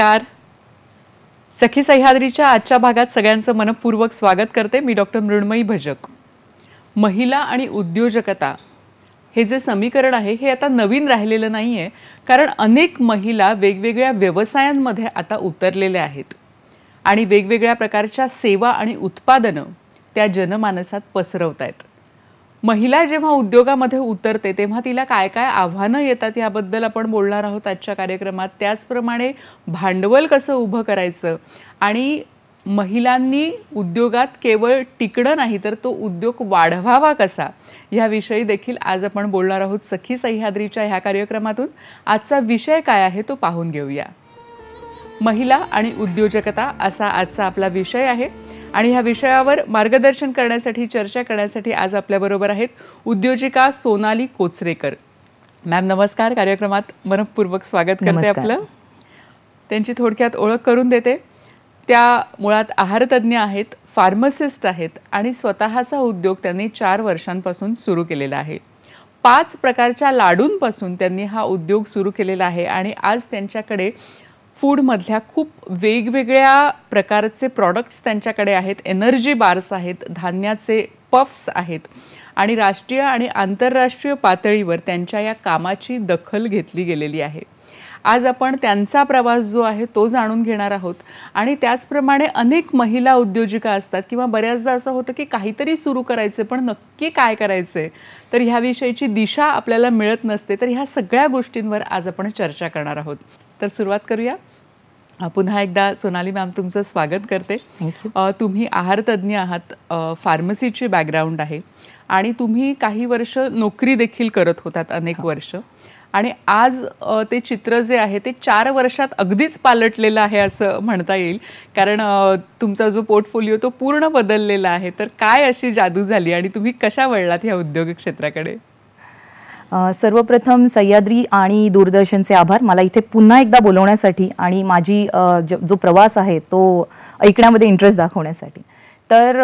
नमस्कार सखी सह्याद्रीच्या आजच्या भागात सगळ्यांचं मनपूर्वक स्वागत करते मी डॉक्टर मृण्मयी भजक महिला आणि उद्योजकता हे जे समीकरण आहे हे आता नवीन राहिलेलं नाही आहे कारण अनेक महिला वेगवेगळ्या व्यवसायांमध्ये आता उतरलेल्या आहेत आणि वेगवेगळ्या प्रकारच्या सेवा आणि उत्पादनं त्या जनमानसात पसरवत आहेत महिला जेव्हा उद्योगामध्ये उतरते तेव्हा तिला काय काय आव्हानं येतात याबद्दल आपण बोलणार आहोत आजच्या कार्यक्रमात त्याचप्रमाणे भांडवल कसं उभं करायचं आणि महिलांनी उद्योगात केवळ टिकणं नाही तर तो उद्योग वाढवावा कसा ह्याविषयी देखील आज आपण बोलणार आहोत सखी सह्याद्रीच्या ह्या कार्यक्रमातून आजचा विषय काय आहे तो पाहून घेऊया महिला आणि उद्योजकता असा आजचा आपला विषय आहे आणि ह्या विषयावर मार्गदर्शन करण्यासाठी चर्चा करण्यासाठी आज आपल्याबरोबर आहेत उद्योजिका सोनाली कोचरेकर मॅम नमस्कार कार्यक्रमात मनपूर्वक स्वागत करते आपलं त्यांची थोडक्यात ओळख करून देते त्या मुळात आहारतज्ञ आहेत फार्मसिस्ट आहेत आणि स्वतःचा उद्योग त्यांनी चार वर्षांपासून सुरू केलेला आहे पाच प्रकारच्या लाडूंपासून त्यांनी हा उद्योग सुरू केलेला आहे आणि आज त्यांच्याकडे फूडमधल्या खूप वेगवेगळ्या प्रकारचे प्रॉडक्ट्स त्यांच्याकडे आहेत एनर्जी बार्स आहेत धान्याचे पफ्स आहेत आणि राष्ट्रीय आणि आंतरराष्ट्रीय पातळीवर त्यांच्या या कामाची दखल घेतली गेलेली आहे आज आपण त्यांचा प्रवास जो आहे तो जाणून घेणार आहोत आणि त्याचप्रमाणे अनेक महिला उद्योजिका असतात किंवा बऱ्याचदा असं होतं की काहीतरी सुरू करायचे पण नक्की काय करायचे तर ह्याविषयीची दिशा आपल्याला मिळत नसते तर ह्या सगळ्या गोष्टींवर आज आपण चर्चा करणार आहोत तर सुरुवात करूया पुन्हा एकदा सोनाली मॅम तुमचं स्वागत करते तुम्ही आहार आहात फार्मसीचे बॅकग्राऊंड आहे आणि तुम्ही काही वर्ष नोकरी देखील करत होतात अनेक हो. वर्ष आणि आज ते चित्र जे आहे ते चार वर्षात अगदीच पालटलेलं आहे असं म्हणता येईल कारण तुमचा जो पोर्टफोलिओ तो पूर्ण बदललेला आहे तर काय अशी जादू झाली आणि तुम्ही कशा वळलात ह्या उद्योग क्षेत्राकडे सर्वप्रथम सह्याद्री आणि दूरदर्शनचे आभार मला इथे पुन्हा एकदा बोलवण्यासाठी आणि माझी जो प्रवास आहे तो ऐकण्यामध्ये इंटरेस्ट दाखवण्यासाठी तर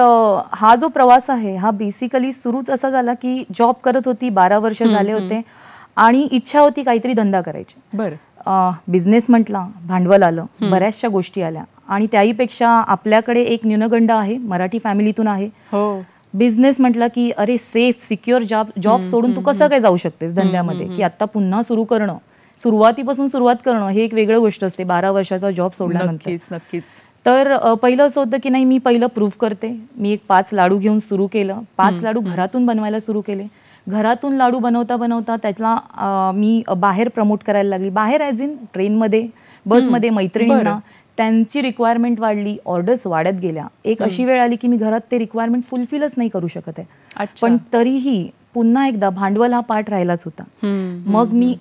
हा जो प्रवास आहे हा बेसिकली सुरूच असा झाला की जॉब करत होती बारा वर्ष झाले होते आणि इच्छा होती काहीतरी धंदा करायची बर बिझनेस म्हटला भांडवल आलं बऱ्याचशा गोष्टी आल्या आणि त्याहीपेक्षा आपल्याकडे एक न्यूनगंड आहे मराठी फॅमिलीतून आहे हो बिझनेस म्हटलं की अरे सेफ सिक्युअर जॉब जॉब सोडून तू कसं काय जाऊ शकतेस धंद्यामध्ये की आता पुन्हा सुरू करणं सुरुवातीपासून सुरुवात करणं हे एक वेगळं गोष्ट असते बारा वर्षाचा जॉब सोडला नक्कीच नक्कीच तर पहिलं असं होतं की नाही मी पहिलं प्रूव्ह करते मी एक पाच लाडू घेऊन सुरू केलं पाच लाडू घरातून बनवायला सुरू केले घरातून लाडू बनवता बनवता त्यातला मी बाहेर प्रमोट करायला लागली बाहेर ॲज इन ट्रेनमध्ये बसमध्ये मैत्रिणींना त्यांची रिक्वायरमेंट वाढली ऑर्डर्स वाढत गेल्या एक अशी वेळ आली की मी घरात ते रिक्वायरमेंट फुलफिलच नाही करू शकत आहे पण तरीही पुन्हा एकदा भांडवल हा पाठ राहिलाच होता मग मी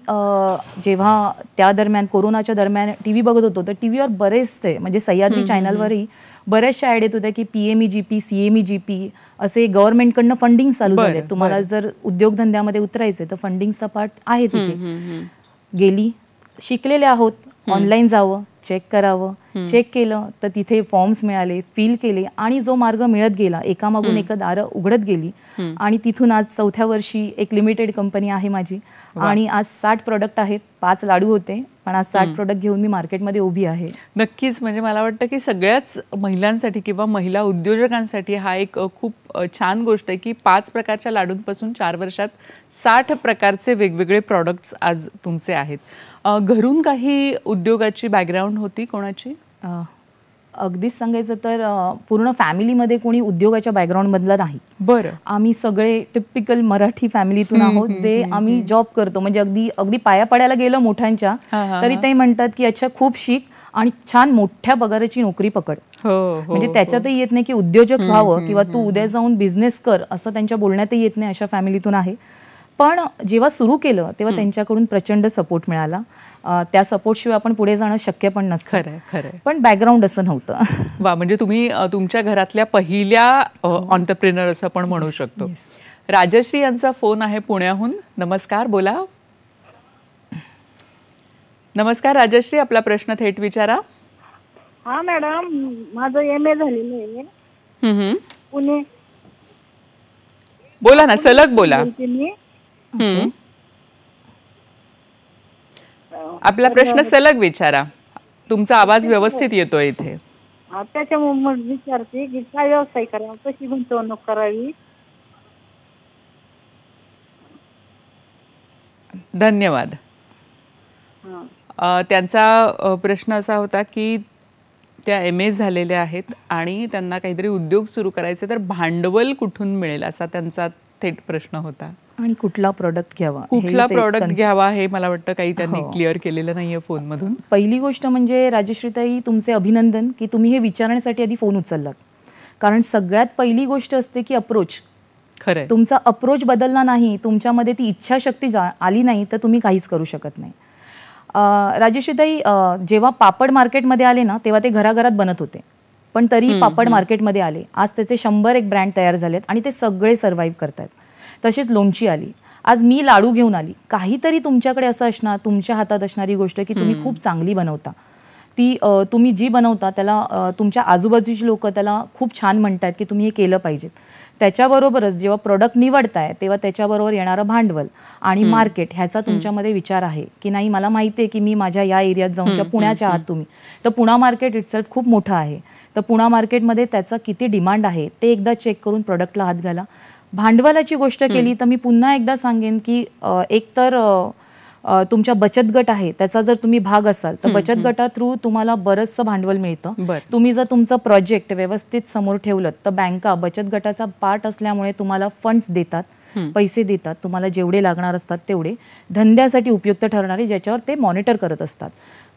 जेव्हा त्या दरम्यान कोरोनाच्या दरम्यान टीव्ही बघत होतो तर टीव्हीवर बरेचसे म्हणजे सह्याद्री चॅनलवरही बऱ्याचशा ऍड येत होत्या की P M E G P C G P असे गव्हर्नमेंटकडनं फंडिंग चालू झाले तुम्हाला जर उद्योगधंद्यामध्ये उतरायचे तर फंडिंगचा पार्ट आहे तिथे गेली शिकलेले आहोत ऑनलाईन जावं चेक करावं चेक केलं तर तिथे फॉर्म्स मिळाले फिल केले आणि जो मार्ग मिळत गेला एकामागून एक दार उघडत गेली आणि तिथून आज चौथ्या वर्षी एक लिमिटेड कंपनी आहे माझी आणि आज साठ प्रोडक्ट आहेत पाच लाडू होते पण आज साठ प्रोडक्ट घेऊन मी मार्केटमध्ये उभी आहे नक्कीच म्हणजे मला वाटतं की सगळ्याच महिलांसाठी किंवा महिला उद्योजकांसाठी हा एक खूप छान गोष्ट आहे की पाच प्रकारच्या लाडूंपासून चार वर्षात साठ प्रकारचे वेगवेगळे प्रॉडक्ट्स आज तुमचे आहेत घरून काही उद्योगाची बॅकग्राऊंड होती कोणाची अगदीच सांगायचं तर पूर्ण फॅमिलीमध्ये कोणी उद्योगाच्या बॅकग्राऊंडमधला नाही बरं आम्ही सगळे टिपिकल मराठी फॅमिलीतून आहोत जे आम्ही जॉब करतो म्हणजे अगदी अगदी पाया पडायला गेलं मोठ्यांच्या तरी ते म्हणतात की अच्छा खूप शिक आणि छान मोठ्या पगाराची नोकरी पकड हो, हो, म्हणजे हो. त्याच्यातही येत नाही की उद्योजक व्हावं किंवा तू उद्या जाऊन बिझनेस कर असं त्यांच्या बोलण्यातही येत नाही अशा फॅमिलीतून आहे पण जेव्हा सुरू केलं तेव्हा त्यांच्याकडून प्रचंड सपोर्ट मिळाला त्या सपोर्ट शिवाय आपण पुढे जाणं शक्य पण नसतं खरं खरं पण बॅकग्राऊंड असं नव्हतं वा म्हणजे तुम्ही तुमच्या घरातल्या पहिल्या ऑन्टरप्रिनर असं आपण म्हणू शकतो राजश्री यांचा फोन आहे पुण्याहून नमस्कार बोला नमस्कार राजश्री आपला प्रश्न थेट विचारा हा मॅडम माझं एम ए झालेलं पुणे बोला ना सलग बोला आपला प्रश्न सलग विचारा तुमचा आवाज व्यवस्थित येतोय इथे विचारते की काय व्यवसाय करावा कशी गुंतवणूक करावी धन्यवाद त्यांचा प्रश्न असा होता की त्या एम ए झालेल्या आहेत आणि त्यांना काहीतरी उद्योग सुरू करायचे तर भांडवल कुठून मिळेल असा त्यांचा थेट प्रश्न होता आणि कुठला प्रोडक्ट घ्यावा कुठला प्रोडक्ट घ्यावा हे मला वाटतं काही त्यांनी क्लिअर हो. केलेलं नाहीये फोनमधून पहिली गोष्ट म्हणजे राजश्रीताई तुमचे अभिनंदन की तुम्ही हे विचारण्यासाठी आधी फोन उचललात कारण सगळ्यात पहिली गोष्ट असते की अप्रोच खरं तुमचा अप्रोच बदलला नाही तुमच्यामध्ये ती इच्छाशक्ती आली नाही तर तुम्ही काहीच करू शकत नाही राजेशीताई जेव्हा पापड मार्केटमध्ये आले ना तेव्हा ते घराघरात बनत होते पण तरी पापड मार्केटमध्ये आले आज त्याचे शंभर एक ब्रँड तयार झालेत आणि ते सगळे सर्व्हाइव्ह करतात तसेच लोणची आली आज मी लाडू घेऊन आली काहीतरी तुमच्याकडे असं असणार तुमच्या हातात असणारी गोष्ट की तुम्ही खूप चांगली बनवता ती तुम्ही जी बनवता त्याला तुमच्या आजूबाजूची लोक त्याला खूप छान म्हणतात की तुम्ही हे केलं पाहिजे त्याच्याबरोबरच जेव्हा प्रोडक्ट निवडताय तेव्हा त्याच्याबरोबर येणारं भांडवल आणि मार्केट ह्याचा तुमच्यामध्ये विचार आहे की नाही मला माहिती आहे की मी माझ्या या एरियात जाऊन किंवा पुण्याच्या आहात तुम्ही तर पुणा मार्केट इटसेल्फ खूप मोठं आहे तर पुणा मार्केटमध्ये त्याचा किती डिमांड आहे ते एकदा चेक करून प्रोडक्टला हात घाला भांडवलाची गोष्ट केली तर मी पुन्हा एकदा सांगेन की एकतर तुमच्या बचत गट आहे त्याचा जर तुम्ही भाग असाल तर बचत गटा थ्रू तुम्हाला बरंचसं भांडवल मिळतं तुम्ही जर तुमचं प्रोजेक्ट व्यवस्थित समोर ठेवलं तर बँका बचत गटाचा पार्ट असल्यामुळे तुम्हाला फंड्स देतात पैसे देतात तुम्हाला जेवढे लागणार असतात तेवढे धंद्यासाठी उपयुक्त ठरणारे ज्याच्यावर ते मॉनिटर करत असतात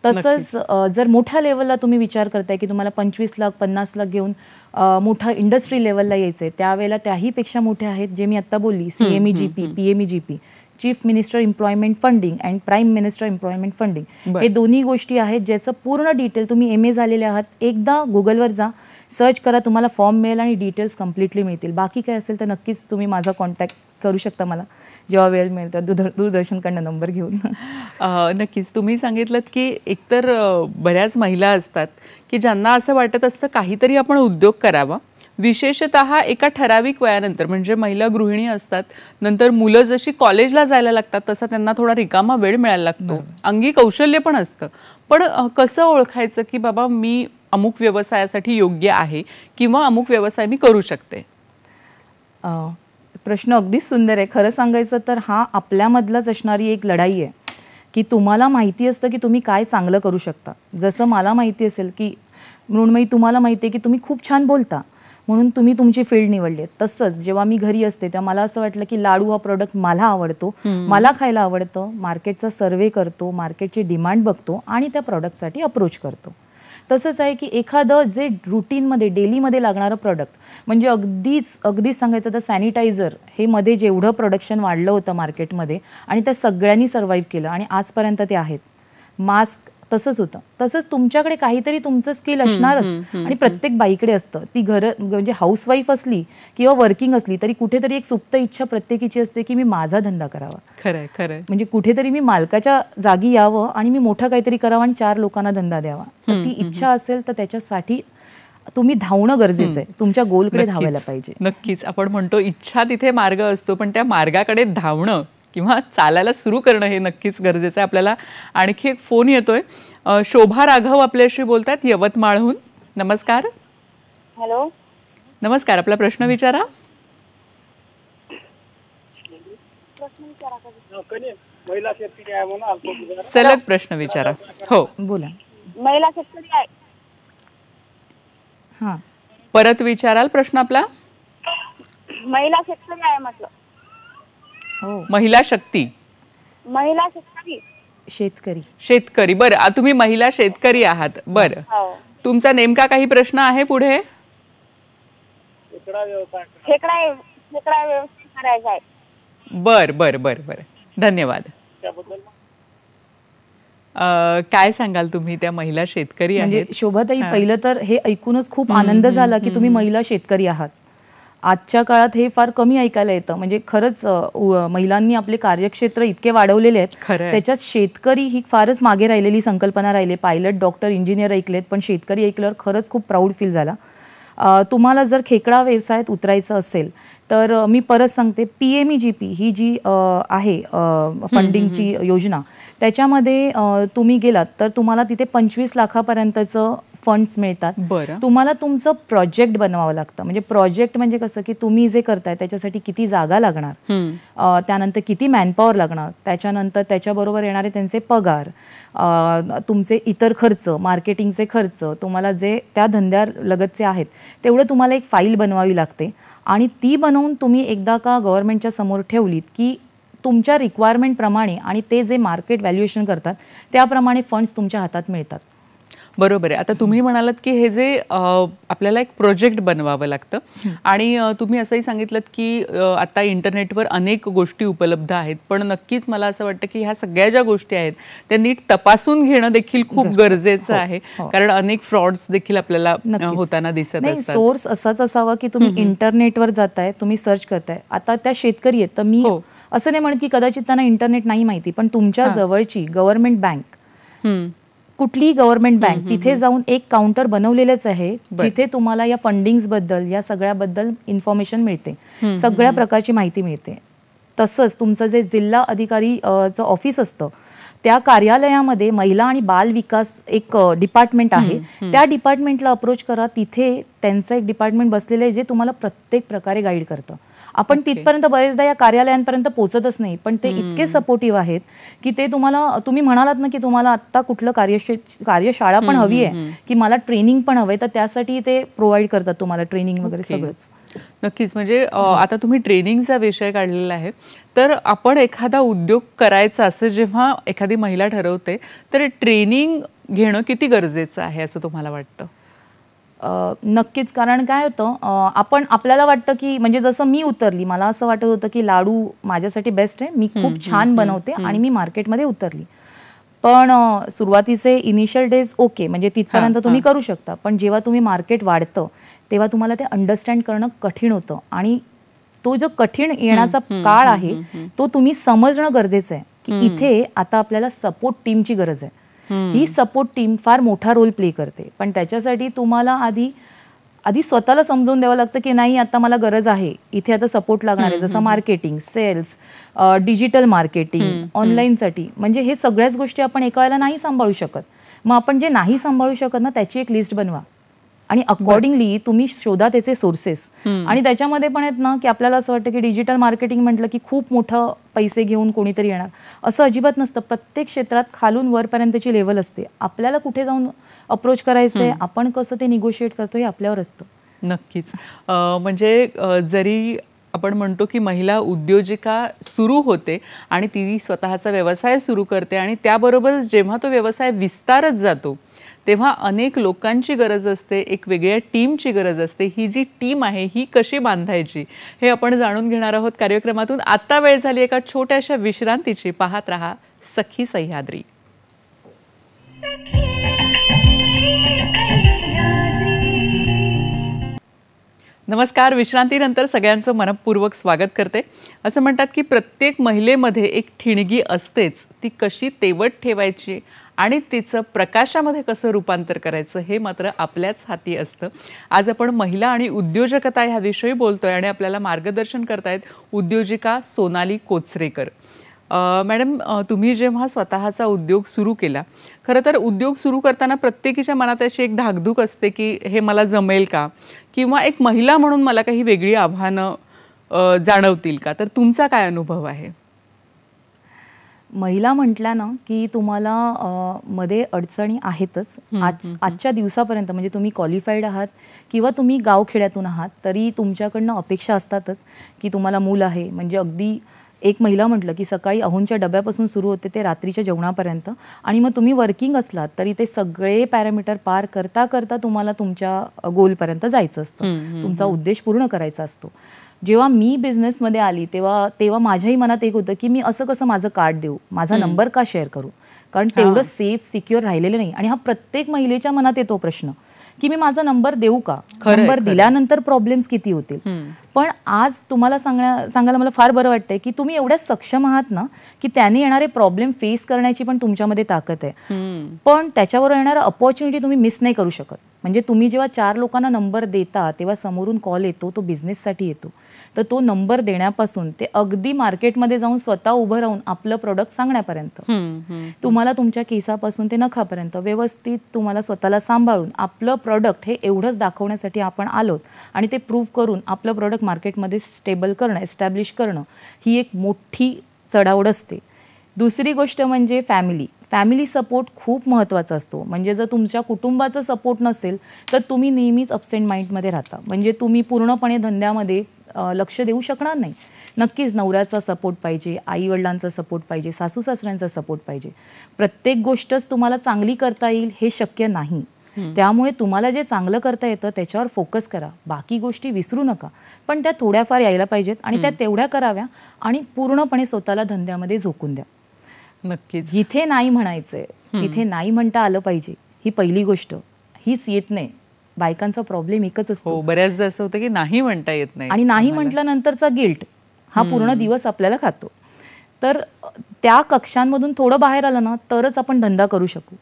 तसंच जर मोठ्या लेवलला तुम्ही विचार करताय की तुम्हाला पंचवीस लाख पन्नास लाख घेऊन मोठा इंडस्ट्री लेवलला यायचं आहे त्यावेळेला त्याहीपेक्षा मोठे आहेत जे मी आता बोलली C G P P G P chief minister employment funding and prime minister employment funding हे दोन्ही गोष्टी आहेत ज्याचं पूर्ण डिटेल तुम्ही एम ए झालेले आहात एकदा गुगलवर जा सर्च करा तुम्हाला फॉर्म मिळेल आणि डिटेल्स कम्प्लिटली मिळतील बाकी काय असेल तर नक्कीच तुम्ही माझा कॉन्टॅक्ट करू शकता मला जेव्हा वेळ मिळेल तेव्हा दूरदर्शनकडनं नंबर घेऊन नक्कीच तुम्ही सांगितलं की एकतर बऱ्याच महिला असतात की ज्यांना असं वाटत असतं काहीतरी आपण उद्योग करावा विशेषत एका ठराविक वयानंतर म्हणजे महिला गृहिणी असतात नंतर मुलं जशी कॉलेजला जायला लागतात तसा त्यांना थोडा रिकामा वेळ मिळायला लागतो अंगी कौशल्य पण असतं पण कसं ओळखायचं की बाबा मी अमुक व्यवसायासाठी योग्य आहे किंवा अमुक व्यवसाय मी करू शकते प्रश्न अगदीच सुंदर आहे खरं सांगायचं तर हा आपल्यामधलाच असणारी एक लढाई आहे की तुम्हाला माहिती असतं की तुम्ही काय चांगलं करू शकता जसं मला माहिती असेल की मी तुम्हाला माहिती आहे की तुम्ही खूप छान बोलता म्हणून तुम्ही तुमची फील्ड निवडली तसंच जेव्हा मी घरी असते तेव्हा मला असं वाटलं की लाडू हा प्रोडक्ट मला आवडतो मला खायला आवडतं मार्केटचा सर्वे करतो मार्केटची डिमांड बघतो आणि त्या प्रॉडक्टसाठी अप्रोच करतो तसंच आहे की एखादं जे रुटीनमध्ये डेलीमध्ये लागणारं प्रॉडक्ट म्हणजे अगदीच अगदीच सांगायचं तर सॅनिटायझर हे मध्ये जेवढं प्रोडक्शन वाढलं होतं मार्केटमध्ये आणि त्या सगळ्यांनी सर्वाईव्ह केलं आणि आजपर्यंत ते आहेत मास्क तसंच होतं तसंच तुमच्याकडे काहीतरी तुमचं स्किल असणारच आणि प्रत्येक बाईकडे असतं ती घर म्हणजे हाऊस वाईफ असली किंवा वर्किंग असली तरी कुठेतरी एक सुप्त इच्छा प्रत्येकीची असते की मी माझा धंदा करावा खरंय खरंय म्हणजे कुठेतरी मी मालकाच्या जागी यावं आणि मी मोठं काहीतरी करावं आणि चार लोकांना धंदा द्यावा ती इच्छा असेल तर त्याच्यासाठी तुम्ही धावणं गरजेचं आहे तुमच्या गोलकडे धावायला पाहिजे नक्कीच आपण म्हणतो इच्छा तिथे मार्ग असतो पण त्या मार्गाकडे धावणं किंवा चालायला सुरू करणं हे नक्कीच गरजेचं आहे आपल्याला आणखी एक फोन येतोय शोभा राघव आपल्याशी बोलतात यवतमाळहून नमस्कार हॅलो नमस्कार आपला प्रश्न विचारा सलग प्रश्न विचारा हो बोला महिला शेतकरी आहे हा परत विचाराल प्रश्न आपला महिला शेतकरी आहे म्हटलं हो. महिला शक्ती महिला शेतकरी शेतकरी शेतकरी बर तुम्ही महिला शेतकरी आहात बर हो. तुमचा नेमका काही प्रश्न आहे पुढे बर बर बर बर धन्यवाद काय सांगाल तुम्ही त्या महिला शेतकरी म्हणजे आहेत शोभाताई पहिलं तर हे ऐकूनच खूप आनंद झाला की तुम्ही महिला शेतकरी आहात आजच्या काळात हे फार कमी ऐकायला येतं म्हणजे खरंच महिलांनी आपले कार्यक्षेत्र इतके वाढवलेले आहेत त्याच्यात शेतकरी ही फारच मागे राहिलेली संकल्पना राहिली पायलट डॉक्टर इंजिनियर ऐकलेत पण शेतकरी ऐकल्यावर खरंच खूप प्राऊड फील झाला तुम्हाला जर खेकडा व्यवसायात उतरायचं असेल तर मी परत सांगते P M E G P ही जी आहे फंडिंगची योजना त्याच्यामध्ये तुम्ही गेलात तर तुम्हाला तिथे पंचवीस लाखापर्यंतचं फंड्स मिळतात तुम्हाला तुमचं प्रोजेक्ट बनवावं लागतं म्हणजे प्रोजेक्ट म्हणजे कसं की तुम्ही जे करताय त्याच्यासाठी किती जागा लागणार त्यानंतर किती मॅनपॉवर लागणार त्याच्यानंतर त्याच्याबरोबर येणारे त्यांचे पगार तुमचे इतर खर्च मार्केटिंगचे खर्च तुम्हाला जे त्या लगतचे आहेत तेवढं तुम्हाला एक फाईल बनवावी लागते आणि ती बनवून तुम्ही एकदा का गव्हर्नमेंटच्या समोर ठेवलीत की तुमच्या रिक्वायरमेंटप्रमाणे आणि ते जे मार्केट व्हॅल्युएशन करतात त्याप्रमाणे फंड्स तुमच्या हातात मिळतात बरोबर आहे आता तुम्ही म्हणालात की हे जे आपल्याला एक प्रोजेक्ट बनवावं लागतं आणि तुम्ही असंही सांगितलं की आता इंटरनेटवर अनेक गोष्टी उपलब्ध आहेत पण नक्कीच मला असं वाटतं की ह्या सगळ्या ज्या गोष्टी आहेत त्या नीट तपासून घेणं देखील खूप गरजेचं आहे हो, हो. कारण अनेक फ्रॉड्स देखील आपल्याला होताना दिसत नाही सोर्स असाच असावा की तुम्ही इंटरनेटवर जाताय तुम्ही सर्च करताय आता त्या शेतकरी आहेत तर मी हो. असं नाही म्हणत की कदाचित त्यांना इंटरनेट नाही माहिती पण तुमच्या जवळची गव्हर्नमेंट बँक कुठलीही गव्हर्नमेंट बँक तिथे जाऊन एक काउंटर बनवलेलंच आहे जिथे तुम्हाला या बद्दल या सगळ्याबद्दल इन्फॉर्मेशन मिळते सगळ्या प्रकारची माहिती मिळते तसंच तुमचं जे जिल्हा च ऑफिस असतं त्या कार्यालयामध्ये महिला आणि बाल विकास एक डिपार्टमेंट आहे त्या डिपार्टमेंटला अप्रोच करा तिथे त्यांचं एक डिपार्टमेंट बसलेलं आहे जे तुम्हाला प्रत्येक प्रकारे गाईड करतं आपण तिथपर्यंत बरेचदा या कार्यालयांपर्यंत पोहोचतच नाही पण ते इतके सपोर्टिव्ह आहेत की ते तुम्हाला तुम्ही म्हणालात ना की तुम्हाला आता कुठलं कार्यशाळा पण हवी आहे की मला ट्रेनिंग पण हवं तर त्यासाठी ते प्रोव्हाइड करतात तुम्हाला ट्रेनिंग वगैरे सगळंच नक्कीच म्हणजे आता तुम्ही ट्रेनिंगचा विषय काढलेला आहे तर आपण एखादा उद्योग करायचा असं जेव्हा एखादी महिला ठरवते तर ट्रेनिंग घेणं किती गरजेचं आहे असं तुम्हाला वाटतं नक्कीच कारण काय होतं आपण आपल्याला वाटतं की म्हणजे जसं मी उतरली मला असं वाटत होतं की लाडू माझ्यासाठी बेस्ट आहे मी खूप छान बनवते आणि मी मार्केटमध्ये उतरली पण सुरुवातीचे इनिशियल डेज ओके म्हणजे तिथपर्यंत तुम्ही करू शकता पण जेव्हा तुम्ही मार्केट वाढतं तेव्हा तुम्हाला ते अंडरस्टँड करणं कठीण होतं आणि तो जो कठीण येण्याचा काळ आहे तो तुम्ही समजणं गरजेचं आहे की इथे आता आपल्याला सपोर्ट टीमची गरज आहे ही सपोर्ट टीम फार मोठा रोल प्ले करते पण त्याच्यासाठी तुम्हाला आधी आधी स्वतःला समजून द्यावं लागतं की नाही आता मला गरज आहे इथे आता सपोर्ट लागणार आहे जसं मार्केटिंग सेल्स डिजिटल मार्केटिंग ऑनलाईनसाठी म्हणजे हे सगळ्याच गोष्टी आपण एका वेळेला नाही सांभाळू शकत मग आपण जे नाही सांभाळू शकत ना त्याची एक लिस्ट बनवा आणि अकॉर्डिंगली तुम्ही शोधा त्याचे सोर्सेस आणि त्याच्यामध्ये पण आहेत ना की आपल्याला असं वाटतं की डिजिटल मार्केटिंग म्हटलं की खूप मोठं पैसे घेऊन कोणीतरी येणार असं अजिबात नसतं प्रत्येक क्षेत्रात खालून वरपर्यंतची लेवल असते आपल्याला कुठे जाऊन अप्रोच करायचं आहे आपण कसं ते निगोशिएट करतो हे आपल्यावर असतं नक्कीच म्हणजे जरी आपण म्हणतो की महिला उद्योजिका सुरू होते आणि ती स्वतःचा व्यवसाय सुरू करते आणि त्याबरोबरच जेव्हा तो व्यवसाय विस्तारत जातो तेव्हा अनेक लोकांची गरज असते एक वेगळ्या टीमची गरज असते ही जी टीम आहे ही कशी बांधायची हे आपण जाणून घेणार आहोत कार्यक्रमातून आत्ता वेळ झाली एका छोट्याशा विश्रांतीची पाहत राहा सखी सह्याद्री नमस्कार विश्रांतीनंतर सगळ्यांचं मनपूर्वक स्वागत करते असं म्हणतात की प्रत्येक महिलेमध्ये एक ठिणगी असतेच ती कशी तेवट ठेवायची आणि तिचं प्रकाशामध्ये कसं रूपांतर करायचं हे मात्र आपल्याच हाती असतं आज आपण महिला आणि उद्योजकता ह्याविषयी बोलतोय आणि आपल्याला मार्गदर्शन करतायत उद्योजिका सोनाली कोचरेकर मॅडम तुम्ही जेव्हा स्वतःचा उद्योग सुरू केला खरं तर उद्योग सुरू करताना प्रत्येकीच्या मनात अशी एक धाकधूक असते की हे मला जमेल का किंवा एक महिला म्हणून मला काही वेगळी आव्हानं जाणवतील का तर तुमचा काय अनुभव आहे महिला म्हटल्या ना की तुम्हाला मध्ये अडचणी आहेतच आज आजच्या दिवसापर्यंत म्हणजे तुम्ही क्वालिफाईड आहात किंवा तुम्ही गावखेड्यातून आहात तरी तुमच्याकडनं अपेक्षा असतातच की तुम्हाला मूल आहे म्हणजे अगदी एक महिला म्हटलं की सकाळी अहूनच्या डब्यापासून सुरू होते ते रात्रीच्या जेवणापर्यंत आणि मग तुम्ही वर्किंग असलात तरी ते सगळे पॅरामीटर पार करता करता तुम्हाला तुमच्या गोलपर्यंत जायचं असतं तुमचा उद्देश पूर्ण करायचा असतो जेव्हा मी बिझनेसमध्ये आली तेव्हा तेव्हा माझ्याही मनात एक होतं की मी असं कसं माझं कार्ड देऊ माझा नंबर का शेअर करू कारण तेवढं सेफ सिक्युअर राहिलेलं नाही आणि हा प्रत्येक महिलेच्या मनात येतो प्रश्न की मी माझा नंबर देऊ का नंबर दिल्यानंतर प्रॉब्लेम्स किती होतील पण आज तुम्हाला सांगण्या सांगायला मला फार बरं वाटतंय की तुम्ही एवढ्या सक्षम आहात ना की त्याने येणारे प्रॉब्लेम फेस करण्याची पण तुमच्यामध्ये ताकद आहे पण त्याच्यावर येणारा अपॉर्च्युनिटी तुम्ही मिस नाही करू शकत म्हणजे तुम्ही जेव्हा चार लोकांना नंबर देता तेव्हा समोरून कॉल येतो तो बिझनेससाठी येतो तर तो नंबर देण्यापासून ते अगदी मार्केटमध्ये जाऊन स्वतः उभं राहून आपलं प्रोडक्ट सांगण्यापर्यंत तुम्हाला तुमच्या केसापासून ते नखापर्यंत व्यवस्थित तुम्हाला स्वतःला सांभाळून आपलं प्रॉडक्ट हे एवढंच दाखवण्यासाठी आपण आलोत आणि ते प्रूव्ह करून आपलं प्रॉडक्ट मार्केटमध्ये स्टेबल करणं एस्टॅब्लिश करणं ही एक मोठी चढावड असते दुसरी गोष्ट म्हणजे फॅमिली फॅमिली सपोर्ट खूप महत्त्वाचा असतो म्हणजे जर तुमच्या कुटुंबाचा सपोर्ट नसेल तर तुम्ही नेहमीच अपसेंट माइंडमध्ये राहता म्हणजे तुम्ही पूर्णपणे धंद्यामध्ये लक्ष देऊ शकणार नाही नक्कीच नवऱ्याचा सपोर्ट पाहिजे आई वडिलांचा सपोर्ट पाहिजे सासू सासऱ्यांचा सपोर्ट पाहिजे प्रत्येक गोष्टच तुम्हाला चांगली करता येईल हे शक्य नाही त्यामुळे तुम्हाला जे चांगलं करता येतं त्याच्यावर फोकस करा बाकी गोष्टी विसरू नका पण त्या थोड्याफार यायला पाहिजेत आणि त्या तेवढ्या कराव्या आणि पूर्णपणे स्वतःला धंद्यामध्ये झोकून द्या नक्कीच जिथे नाही म्हणायचंय तिथे नाही म्हणता आलं पाहिजे ही पहिली गोष्ट हीच येत नाही बायकांचा प्रॉब्लेम एकच असतो हो, बऱ्याचदा असं होतं की नाही म्हणता येत नाही आणि नाही म्हटल्यानंतरचा गिल्ट हा पूर्ण दिवस आपल्याला खातो तर त्या कक्षांमधून थोडं बाहेर आलं ना तरच आपण धंदा करू शकू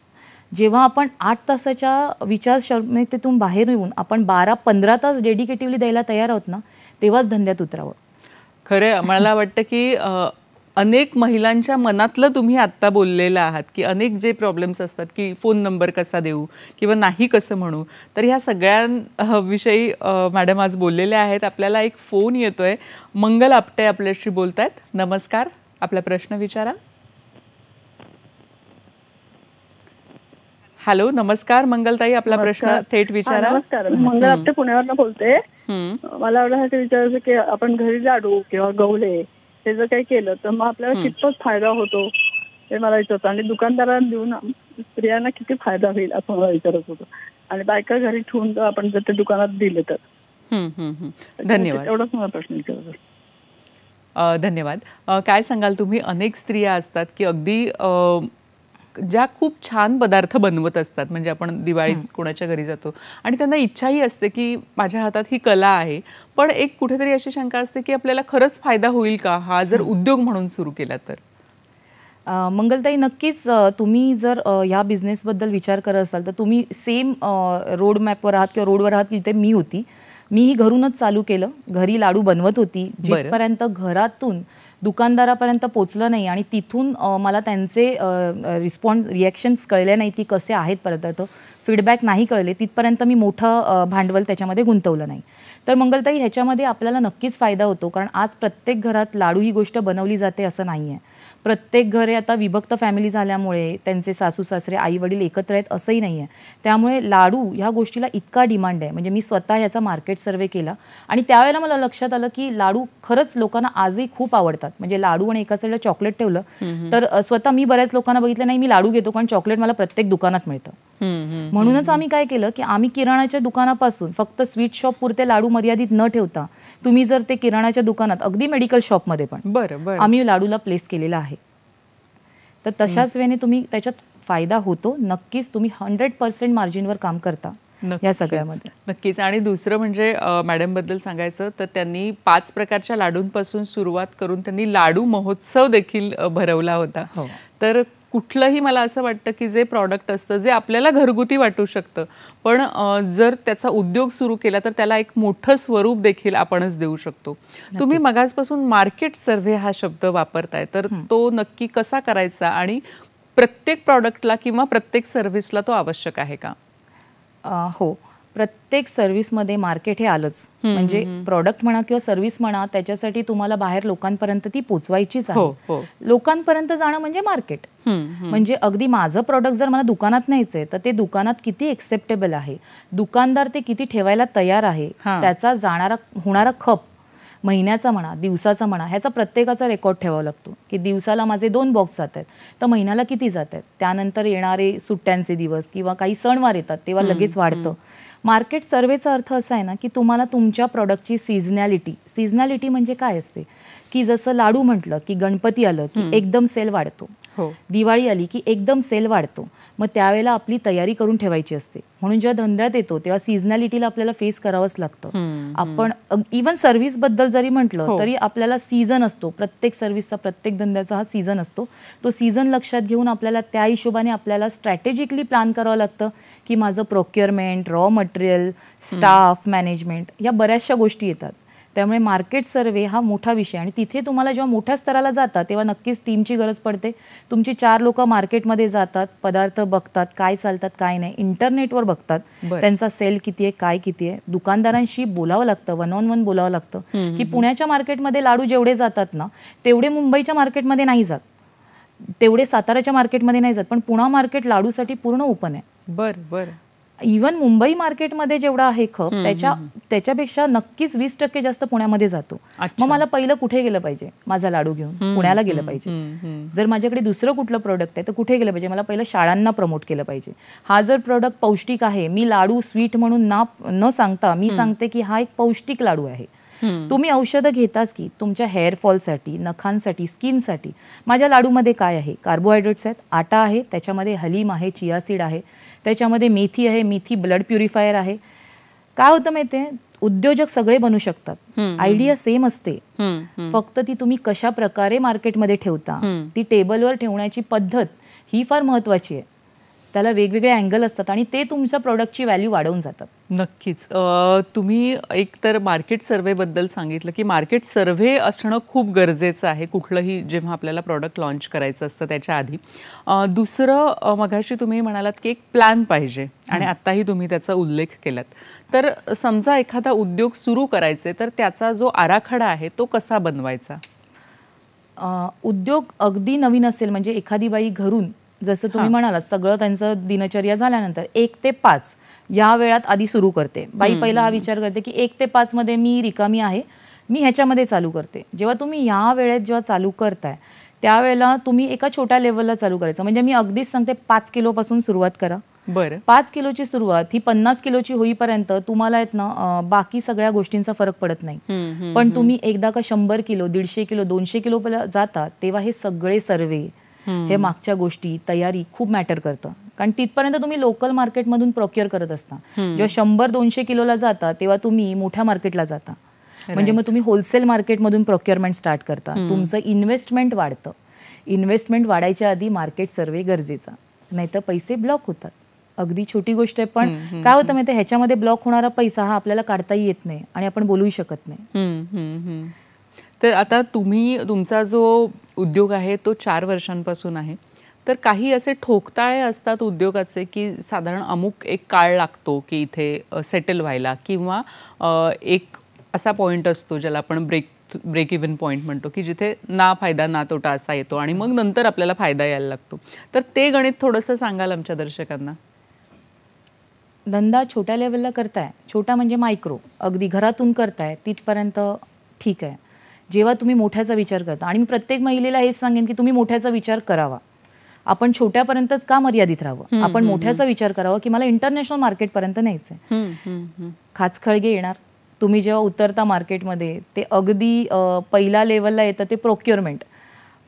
जेव्हा आपण आठ तासाच्या विचारशमतेतून बाहेर येऊन आपण बारा पंधरा तास डेडिकेटिव्हली द्यायला तयार आहोत ना तेव्हाच धंद्यात उतरावं खरं मला वाटतं की अनेक महिलांच्या मनातलं तुम्ही आत्ता बोललेलं आहात की अनेक जे प्रॉब्लेम्स असतात की फोन नंबर कसा देऊ किंवा नाही कसं म्हणू तर ह्या सगळ्यांविषयी मॅडम आज बोललेल्या आहेत आपल्याला एक फोन येतो आहे मंगल आपटे आपल्याशी बोलत आहेत नमस्कार आपला प्रश्न विचारा हॅलो नमस्कार मंगलताई आपला प्रश्न थेट विचारा नमस्कार मंगल आपटे पुण्यावरनं बोलते मला एवढ्यासाठी विचारायचं की आपण घरी लाडू किंवा गवले हे जर काही केलं तर मग आपल्याला कितपत फायदा होतो हे मला विचारतो आणि दुकानदारांना देऊन स्त्रियांना किती फायदा होईल असं मला विचारत होतो आणि बायका घरी ठेवून आपण जर ते दुकानात दिले तर धन्यवाद एवढाच मला प्रश्न विचारतो धन्यवाद काय सांगाल तुम्ही अनेक स्त्रिया असतात की अगदी ज्या खूप छान पदार्थ बनवत असतात म्हणजे आपण दिवाळीत कोणाच्या घरी जातो आणि त्यांना इच्छाही असते की माझ्या हातात ही कला आहे पण एक कुठेतरी अशी शंका असते की आपल्याला खरंच फायदा होईल का हा जर उद्योग म्हणून सुरू केला तर मंगलताई नक्कीच तुम्ही जर ह्या बिझनेसबद्दल विचार करत असाल तर तुम्ही सेम रोड मॅपवर आहात किंवा रोडवर आहात जिथे मी होती मीही घरूनच चालू केलं घरी लाडू बनवत होती जिथपर्यंत घरातून दुकानदारापर्यंत पोचलं नाही आणि तिथून मला त्यांचे रिस्पॉन्ड रिॲक्शन्स कळले नाही की कसे आहेत परत फीडबॅक नाही कळले तिथपर्यंत मी मोठं भांडवल त्याच्यामध्ये गुंतवलं नाही तर मंगलताई ह्याच्यामध्ये आपल्याला नक्कीच फायदा होतो कारण आज प्रत्येक घरात लाडू ही गोष्ट बनवली जाते असं नाही आहे प्रत्येक घरे आता विभक्त फॅमिली झाल्यामुळे त्यांचे सासू सासरे आई वडील एकत्र आहेत असंही नाही आहे त्यामुळे लाडू ह्या गोष्टीला इतका डिमांड आहे म्हणजे मी स्वतः ह्याचा मार्केट सर्वे केला आणि त्यावेळेला मला लक्षात आलं की लाडू खरंच लोकांना आजही खूप आवडतात म्हणजे लाडू आणि एका साईडला चॉकलेट ठेवलं तर स्वतः मी बऱ्याच लोकांना बघितलं नाही मी लाडू घेतो कारण चॉकलेट मला प्रत्येक दुकानात मिळतं म्हणूनच आम्ही काय केलं की आम्ही किराणाच्या दुकानापासून फक्त स्वीट शॉप पुरते लाडू मर्यादित न ठेवता तुम्ही जर ते किराणाच्या दुकानात अगदी मेडिकल शॉपमध्ये पण आम्ही लाडूला प्लेस केलेला आहे तर तशाच वेळेने तुम्ही त्याच्यात फायदा होतो नक्कीच तुम्ही हंड्रेड पर्सेंट मार्जिनवर काम करता या सगळ्यामध्ये नक्कीच आणि दुसरं म्हणजे मॅडम बद्दल सांगायचं तर त्यांनी पाच प्रकारच्या लाडूंपासून सुरुवात करून त्यांनी लाडू महोत्सव देखील भरवला होता हो. तर कुठलंही मला असं वाटतं की जे प्रॉडक्ट असतं जे आपल्याला घरगुती वाटू शकतं पण जर त्याचा उद्योग सुरू केला तर त्याला एक मोठं स्वरूप देखील आपणच देऊ शकतो तुम्ही मगाजपासून मार्केट सर्व्हे हा शब्द वापरताय तर तो नक्की कसा करायचा आणि प्रत्येक प्रॉडक्टला किंवा प्रत्येक सर्व्हिसला तो आवश्यक आहे का हो प्रत्येक मध्ये मार्केट हे आलंच म्हणजे प्रॉडक्ट म्हणा किंवा सर्व्हिस म्हणा त्याच्यासाठी तुम्हाला बाहेर लोकांपर्यंत ती पोचवायचीच आहे हो, हो. लोकांपर्यंत जाणं म्हणजे मार्केट म्हणजे अगदी माझं प्रॉडक्ट जर मला दुकानात न्यायचंय तर ते दुकानात किती एक्सेप्टेबल आहे दुकानदार ते किती ठेवायला तयार आहे त्याचा जाणारा होणारा खप महिन्याचा म्हणा दिवसाचा म्हणा ह्याचा प्रत्येकाचा रेकॉर्ड ठेवावा लागतो की दिवसाला माझे दोन बॉक्स जात आहेत तर महिन्याला किती जात आहेत त्यानंतर येणारे सुट्ट्यांचे दिवस किंवा काही सणवार येतात तेव्हा लगेच वाढतं मार्केट सर्वेचा अर्थ असा आहे ना की तुम्हाला तुमच्या प्रॉडक्टची सीझनॅलिटी सीझनॅलिटी म्हणजे काय असते की जसं लाडू म्हटलं की गणपती आलं की एकदम सेल वाढतो हो. दिवाळी आली की एकदम सेल वाढतो मग त्यावेळेला आपली तयारी करून ठेवायची असते म्हणून जेव्हा धंद्यात येतो तेव्हा सीझनॅलिटीला आपल्याला फेस करावंच लागतं आपण इव्हन सर्व्हिस बद्दल जरी म्हटलं हो. तरी आपल्याला सीझन असतो प्रत्येक सर्व्हिसचा प्रत्येक धंद्याचा हा सीझन असतो तो सीझन लक्षात घेऊन आपल्याला त्या हिशोबाने आपल्याला स्ट्रॅटेजिकली प्लॅन करावं लागतं की माझं procurement raw material staff management या बऱ्याचशा गोष्टी येतात त्यामुळे मार्केट सर्वे हा मोठा विषय आणि तिथे तुम्हाला जेव्हा मोठ्या स्तराला जाता तेव्हा नक्कीच टीमची गरज पडते तुमची चार लोक मार्केटमध्ये जातात पदार्थ बघतात काय चालतात काय नाही इंटरनेटवर बघतात त्यांचा सेल किती आहे काय किती आहे दुकानदारांशी बोलावं लागतं वन ऑन वन बोलावं लागतं की पुण्याच्या मार्केटमध्ये लाडू जेवढे जातात ना तेवढे मुंबईच्या मार्केटमध्ये नाही जात तेवढे साताराच्या मार्केटमध्ये नाही जात पण पुणा मार्केट लाडूसाठी पूर्ण ओपन आहे बर बर इवन मुंबई मार्केटमध्ये जेवढा आहे खप त्याच्या त्याच्यापेक्षा नक्कीच वीस टक्के जास्त पुण्यामध्ये जातो मग मला पहिलं कुठे गेलं पाहिजे माझा लाडू घेऊन पुण्याला गेलं पाहिजे जर माझ्याकडे दुसरं कुठलं प्रोडक्ट आहे तर कुठे गेलं पाहिजे मला पहिलं शाळांना प्रमोट केलं पाहिजे हा जर प्रोडक्ट पौष्टिक आहे मी लाडू स्वीट म्हणून ना न सांगता मी सांगते की हा एक पौष्टिक लाडू आहे तुम्ही औषधं घेताच की तुमच्या हेअर फॉलसाठी नखांसाठी स्किनसाठी माझ्या लाडूमध्ये काय आहे कार्बोहायड्रेट्स आहेत आटा आहे त्याच्यामध्ये हलीम आहे चिया सीड आहे त्याच्यामध्ये मेथी आहे मेथी ब्लड प्युरिफायर आहे काय होतं माहितीये उद्योजक सगळे बनू शकतात आयडिया सेम असते फक्त ती तुम्ही कशा प्रकारे मार्केटमध्ये ठेवता ती टेबलवर ठेवण्याची पद्धत ही फार महत्वाची आहे त्याला वेगवेगळे अँगल असतात आणि ते तुमच्या प्रोडक्टची व्हॅल्यू वाढवून जातात नक्कीच तुम्ही एक तर मार्केट सर्व्हेबद्दल सांगितलं की मार्केट सर्व्हे असणं खूप गरजेचं आहे कुठलंही जेव्हा आपल्याला प्रॉडक्ट लॉन्च करायचं असतं त्याच्या आधी दुसरं मगाशी तुम्ही म्हणालात की एक प्लॅन पाहिजे आणि आत्ताही तुम्ही त्याचा उल्लेख केलात तर समजा एखादा उद्योग सुरू करायचे तर त्याचा जो आराखडा आहे तो कसा बनवायचा उद्योग अगदी नवीन असेल म्हणजे एखादी बाई घरून जसं तुम्ही म्हणालात सगळं त्यांचं दिनचर्या झाल्यानंतर एक ते पाच या वेळात आधी सुरू करते बाई पहिला हा विचार करते की एक ते पाच मध्ये मी रिकामी आहे मी ह्याच्यामध्ये चालू करते जेव्हा तुम्ही या वेळेत जेव्हा चालू करताय त्यावेळेला तुम्ही एका छोट्या लेवलला चालू करायचं म्हणजे मी अगदीच सांगते पाच किलोपासून सुरुवात करा बरं पाच किलोची सुरुवात ही पन्नास किलोची होईपर्यंत तुम्हाला येत ना बाकी सगळ्या गोष्टींचा फरक पडत नाही पण तुम्ही एकदा का शंभर किलो दीडशे किलो दोनशे किलो जाता तेव्हा हे सगळे सर्वे हे मागच्या गोष्टी तयारी खूप मॅटर करतं कारण तिथपर्यंत तुम्ही लोकल मार्केटमधून प्रोक्युअर करत असता जेव्हा शंभर दोनशे किलोला जाता तेव्हा तुम्ही मोठ्या मार्केटला जाता म्हणजे मग तुम्ही होलसेल मार्केटमधून प्रोक्युअरमेंट स्टार्ट करता तुमचं इन्व्हेस्टमेंट वाढतं इन्व्हेस्टमेंट वाढायच्या आधी मार्केट सर्वे गरजेचा नाहीतर पैसे ब्लॉक होतात अगदी छोटी गोष्ट आहे पण काय होतं माहिती ह्याच्यामध्ये ब्लॉक होणारा पैसा हा आपल्याला काढताही येत नाही आणि आपण बोलूही शकत नाही तर आता तुम्ही तुमचा जो उद्योग आहे तो चार वर्षांपासून आहे तर काही असे ठोकताळे असतात उद्योगाचे की साधारण अमुक एक काळ लागतो की इथे सेटल व्हायला किंवा एक असा पॉईंट असतो ज्याला आपण ब्रेक ब्रेक इव्हन पॉईंट म्हणतो की जिथे ना फायदा ना तोटा असा येतो आणि मग नंतर आपल्याला फायदा यायला लागतो तर ते गणित थोडंसं सांगाल आमच्या दर्शकांना धंदा छोट्या लेवलला करताय छोटा म्हणजे मायक्रो अगदी घरातून करताय तिथपर्यंत ठीक आहे जेव्हा तुम्ही मोठ्याचा विचार करता आणि मी प्रत्येक महिलेला हेच सांगेन की तुम्ही मोठ्याचा विचार करावा आपण छोट्यापर्यंतच का मर्यादित राहावं आपण मोठ्याचा विचार करावा की मला इंटरनॅशनल मार्केटपर्यंत न्यायचं खाचखळगे येणार तुम्ही जेव्हा उतरता मार्केटमध्ये ते अगदी पहिला लेवलला येतं ते प्रोक्युअरमेंट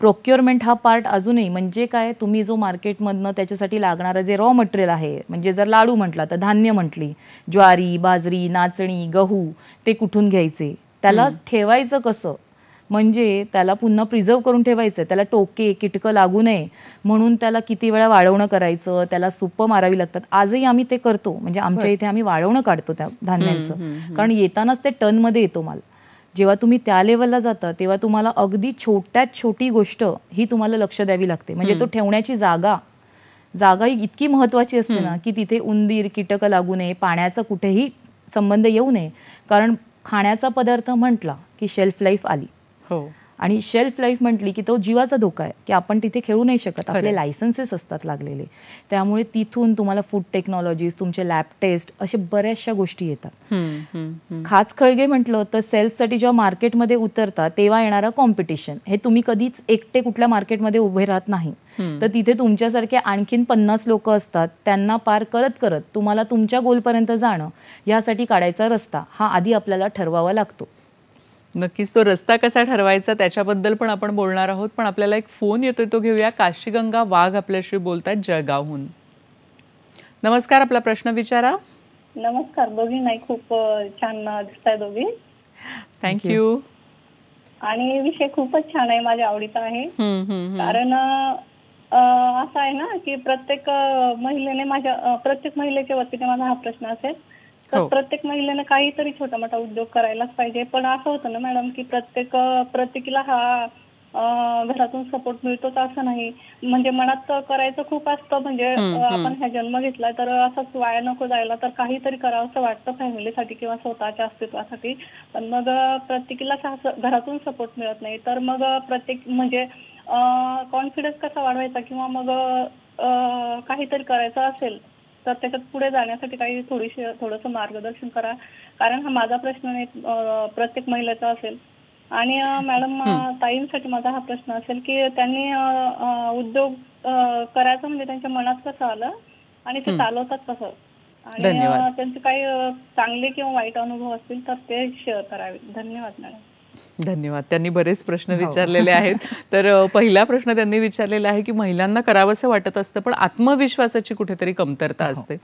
प्रोक्युअरमेंट हा पार्ट अजूनही म्हणजे काय तुम्ही जो मार्केटमधनं त्याच्यासाठी लागणारं जे रॉ मटेरियल आहे म्हणजे जर लाडू म्हटला तर धान्य म्हटली ज्वारी बाजरी नाचणी गहू ते कुठून घ्यायचे त्याला ठेवायचं कसं म्हणजे त्याला पुन्हा प्रिझर्व करून ठेवायचं आहे त्याला टोके किटकं लागू नये म्हणून त्याला किती वेळा वाळवणं करायचं त्याला सुप्प मारावी लागतात आजही आम्ही ते करतो म्हणजे आमच्या इथे आम्ही वाळवणं काढतो त्या धान्यांचं कारण येतानाच ते टनमध्ये येतो माल जेव्हा तुम्ही त्या लेवलला जाता तेव्हा तुम्हाला अगदी छोट्यात छोटी गोष्ट ही तुम्हाला लक्ष द्यावी लागते म्हणजे तो ठेवण्याची जागा जागा ही इतकी महत्वाची असते ना की तिथे उंदीर कीटक लागू नये पाण्याचा कुठेही संबंध येऊ नये कारण खाण्याचा पदार्थ म्हटला की शेल्फ लाईफ आली हो. आणि शेल्फ लाईफ म्हटली की तो जीवाचा धोका आहे की आपण तिथे खेळू नाही शकत आपले लायसन्सेस असतात लागलेले त्यामुळे तिथून तुम्हाला फूड टेक्नॉलॉजीज तुमचे लॅब टेस्ट असे बऱ्याचशा गोष्टी येतात खास खळगे म्हटलं तर सेल्ससाठी जेव्हा मार्केटमध्ये उतरता तेव्हा येणारं कॉम्पिटिशन हे तुम्ही कधीच एकटे कुठल्या मार्केटमध्ये उभे राहत नाही तर तिथे तुमच्यासारखे आणखीन पन्नास लोक असतात त्यांना पार करत करत तुम्हाला तुमच्या गोलपर्यंत जाणं यासाठी काढायचा रस्ता हा आधी आपल्याला ठरवावा लागतो नक्कीच तो रस्ता कसा ठरवायचा त्याच्याबद्दल पण आपण बोलणार आहोत पण आपल्याला एक फोन येतोय तो घेऊया काशीगंगा वाघ आपल्याशी बोलतात जळगावहून नमस्कार आपला प्रश्न विचारा नमस्कार दोघी नाही खूप छान दिसताय दोघी थँक्यू आणि विषय खूपच छान आहे माझ्या आवडीचा आहे कारण असं आहे ना की प्रत्येक महिलेने माझ्या प्रत्येक महिलेच्या वतीने माझा हा प्रश्न असेल हो. तर प्रत्येक महिलेनं काहीतरी छोटा मोठा उद्योग करायलाच पाहिजे पण असं होतं ना मॅडम की प्रत्येक प्रत्येकीला हा घरातून सपोर्ट मिळतोच असं नाही म्हणजे मनात करायचं खूप असतं म्हणजे आपण हा जन्म घेतला तर असंच वाया नको जायला तर काहीतरी करावं असं वाटतं फॅमिलीसाठी किंवा स्वतःच्या अस्तित्वासाठी पण मग प्रत्येकीला घरातून सपोर्ट मिळत नाही तर मग प्रत्येक म्हणजे कॉन्फिडन्स कसा वाढवायचा किंवा मग काहीतरी करायचं असेल तर त्याच्यात पुढे जाण्यासाठी काही थोडीशी थोडस मार्गदर्शन करा कारण हा माझा प्रश्न नाही प्रत्येक महिलेचा असेल आणि मॅडम ताईंसाठी माझा हा प्रश्न असेल की त्यांनी उद्योग करायचं म्हणजे त्यांच्या मनात कसं आलं आणि ते चालवतात कसं आणि त्यांचे काही चांगले किंवा वाईट अनुभव असतील तर ते शेअर करावे धन्यवाद मॅडम धन्यवाद त्यांनी बरेच प्रश्न हो. विचारलेले आहेत तर पहिला प्रश्न त्यांनी विचारलेला आहे की महिलांना करावंसं वाटत असतं पण आत्मविश्वासाची कुठेतरी कमतरता हो. असते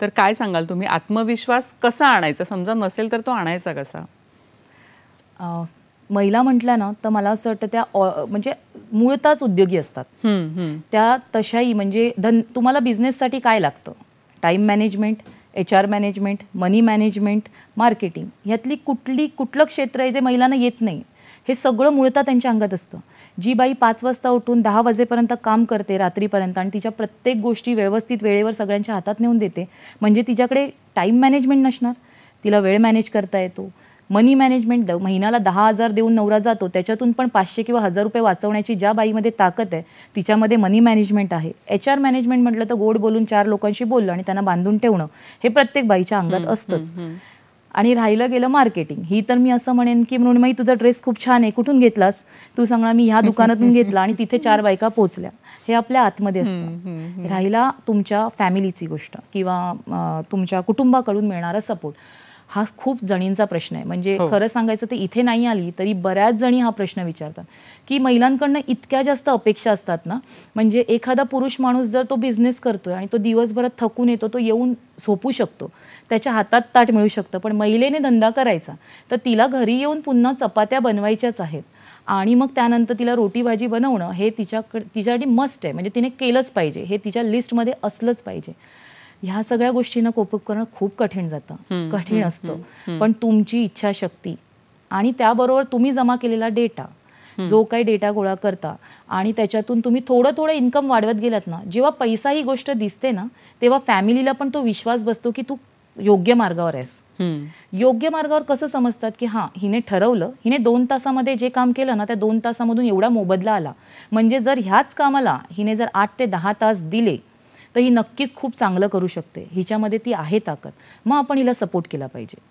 तर काय सांगाल तुम्ही आत्मविश्वास कसा आणायचा समजा नसेल तर तो आणायचा कसा महिला म्हटल्या ना तर मला असं वाटतं त्या म्हणजे मूळताच उद्योगी असतात त्या तशाही म्हणजे धन तुम्हाला बिझनेससाठी काय लागतं time management H R management money management marketing ह्यातली कुठली कुठलं क्षेत्र आहे जे महिलांना येत नाही हे सगळं मुळता त्यांच्या अंगात असतं जी बाई पाच वाजता उठून दहा वाजेपर्यंत काम करते रात्रीपर्यंत आणि तिच्या प्रत्येक गोष्टी व्यवस्थित वेळेवर सगळ्यांच्या हातात नेऊन देते म्हणजे तिच्याकडे टाईम मॅनेजमेंट नसणार तिला वेळ मॅनेज करता येतो मनी मॅनेजमेंट महिन्याला दहा हजार देऊन नवरा जातो त्याच्यातून पण पाचशे किंवा हजार रुपये वाचवण्याची ज्या बाईमध्ये ताकद आहे तिच्यामध्ये मनी मॅनेजमेंट आहे एच आर मॅनेजमेंट म्हटलं तर गोड बोलून चार लोकांशी बोललं आणि त्यांना बांधून ठेवणं हे प्रत्येक बाईच्या अंगात असतंच आणि राहिलं गेलं मार्केटिंग ही तर मी असं म्हणेन की म्हणून मी तुझा ड्रेस खूप छान आहे कुठून घेतलास तू सांगणार मी ह्या दुकानातून घेतला आणि तिथे चार बायका पोचल्या हे आपल्या आतमध्ये असतं राहिला तुमच्या फॅमिलीची गोष्ट किंवा तुमच्या कुटुंबाकडून मिळणारा सपोर्ट हा खूप जणींचा प्रश्न आहे म्हणजे हो. खरं सांगायचं तर इथे नाही आली तरी बऱ्याच जणी हा प्रश्न विचारतात की महिलांकडनं इतक्या जास्त अपेक्षा असतात ना म्हणजे एखादा पुरुष माणूस जर तो बिझनेस करतोय आणि तो दिवसभरात थकून येतो तो येऊन झोपू शकतो त्याच्या हातात ताट मिळू शकतं पण महिलेने धंदा करायचा तर तिला घरी येऊन पुन्हा चपात्या बनवायच्याच आहेत आणि मग त्यानंतर तिला रोटी भाजी बनवणं हे तिच्याकडे तिच्यासाठी मस्ट आहे म्हणजे तिने केलंच पाहिजे हे तिच्या लिस्टमध्ये असलंच पाहिजे ह्या सगळ्या गोष्टींना कोपअप करणं खूप कठीण जातं कठीण असतं पण तुमची इच्छाशक्ती आणि त्याबरोबर तुम्ही जमा केलेला डेटा जो काही डेटा गोळा करता आणि त्याच्यातून तुम्ही थोडं थोडं इन्कम वाढवत गेलात ना जेव्हा पैसा ही गोष्ट दिसते ना तेव्हा फॅमिलीला पण तो विश्वास बसतो की तू योग्य मार्गावर आहेस योग्य मार्गावर कसं समजतात की हां हिने ठरवलं हिने दोन तासामध्ये जे काम केलं ना त्या दोन तासामधून एवढा मोबदला आला म्हणजे जर ह्याच कामाला हिने जर आठ ते दहा तास दिले तर ही नक्कीच खूप चांगलं करू शकते हिच्यामध्ये ती आहे ताकद मग आपण हिला सपोर्ट केला पाहिजे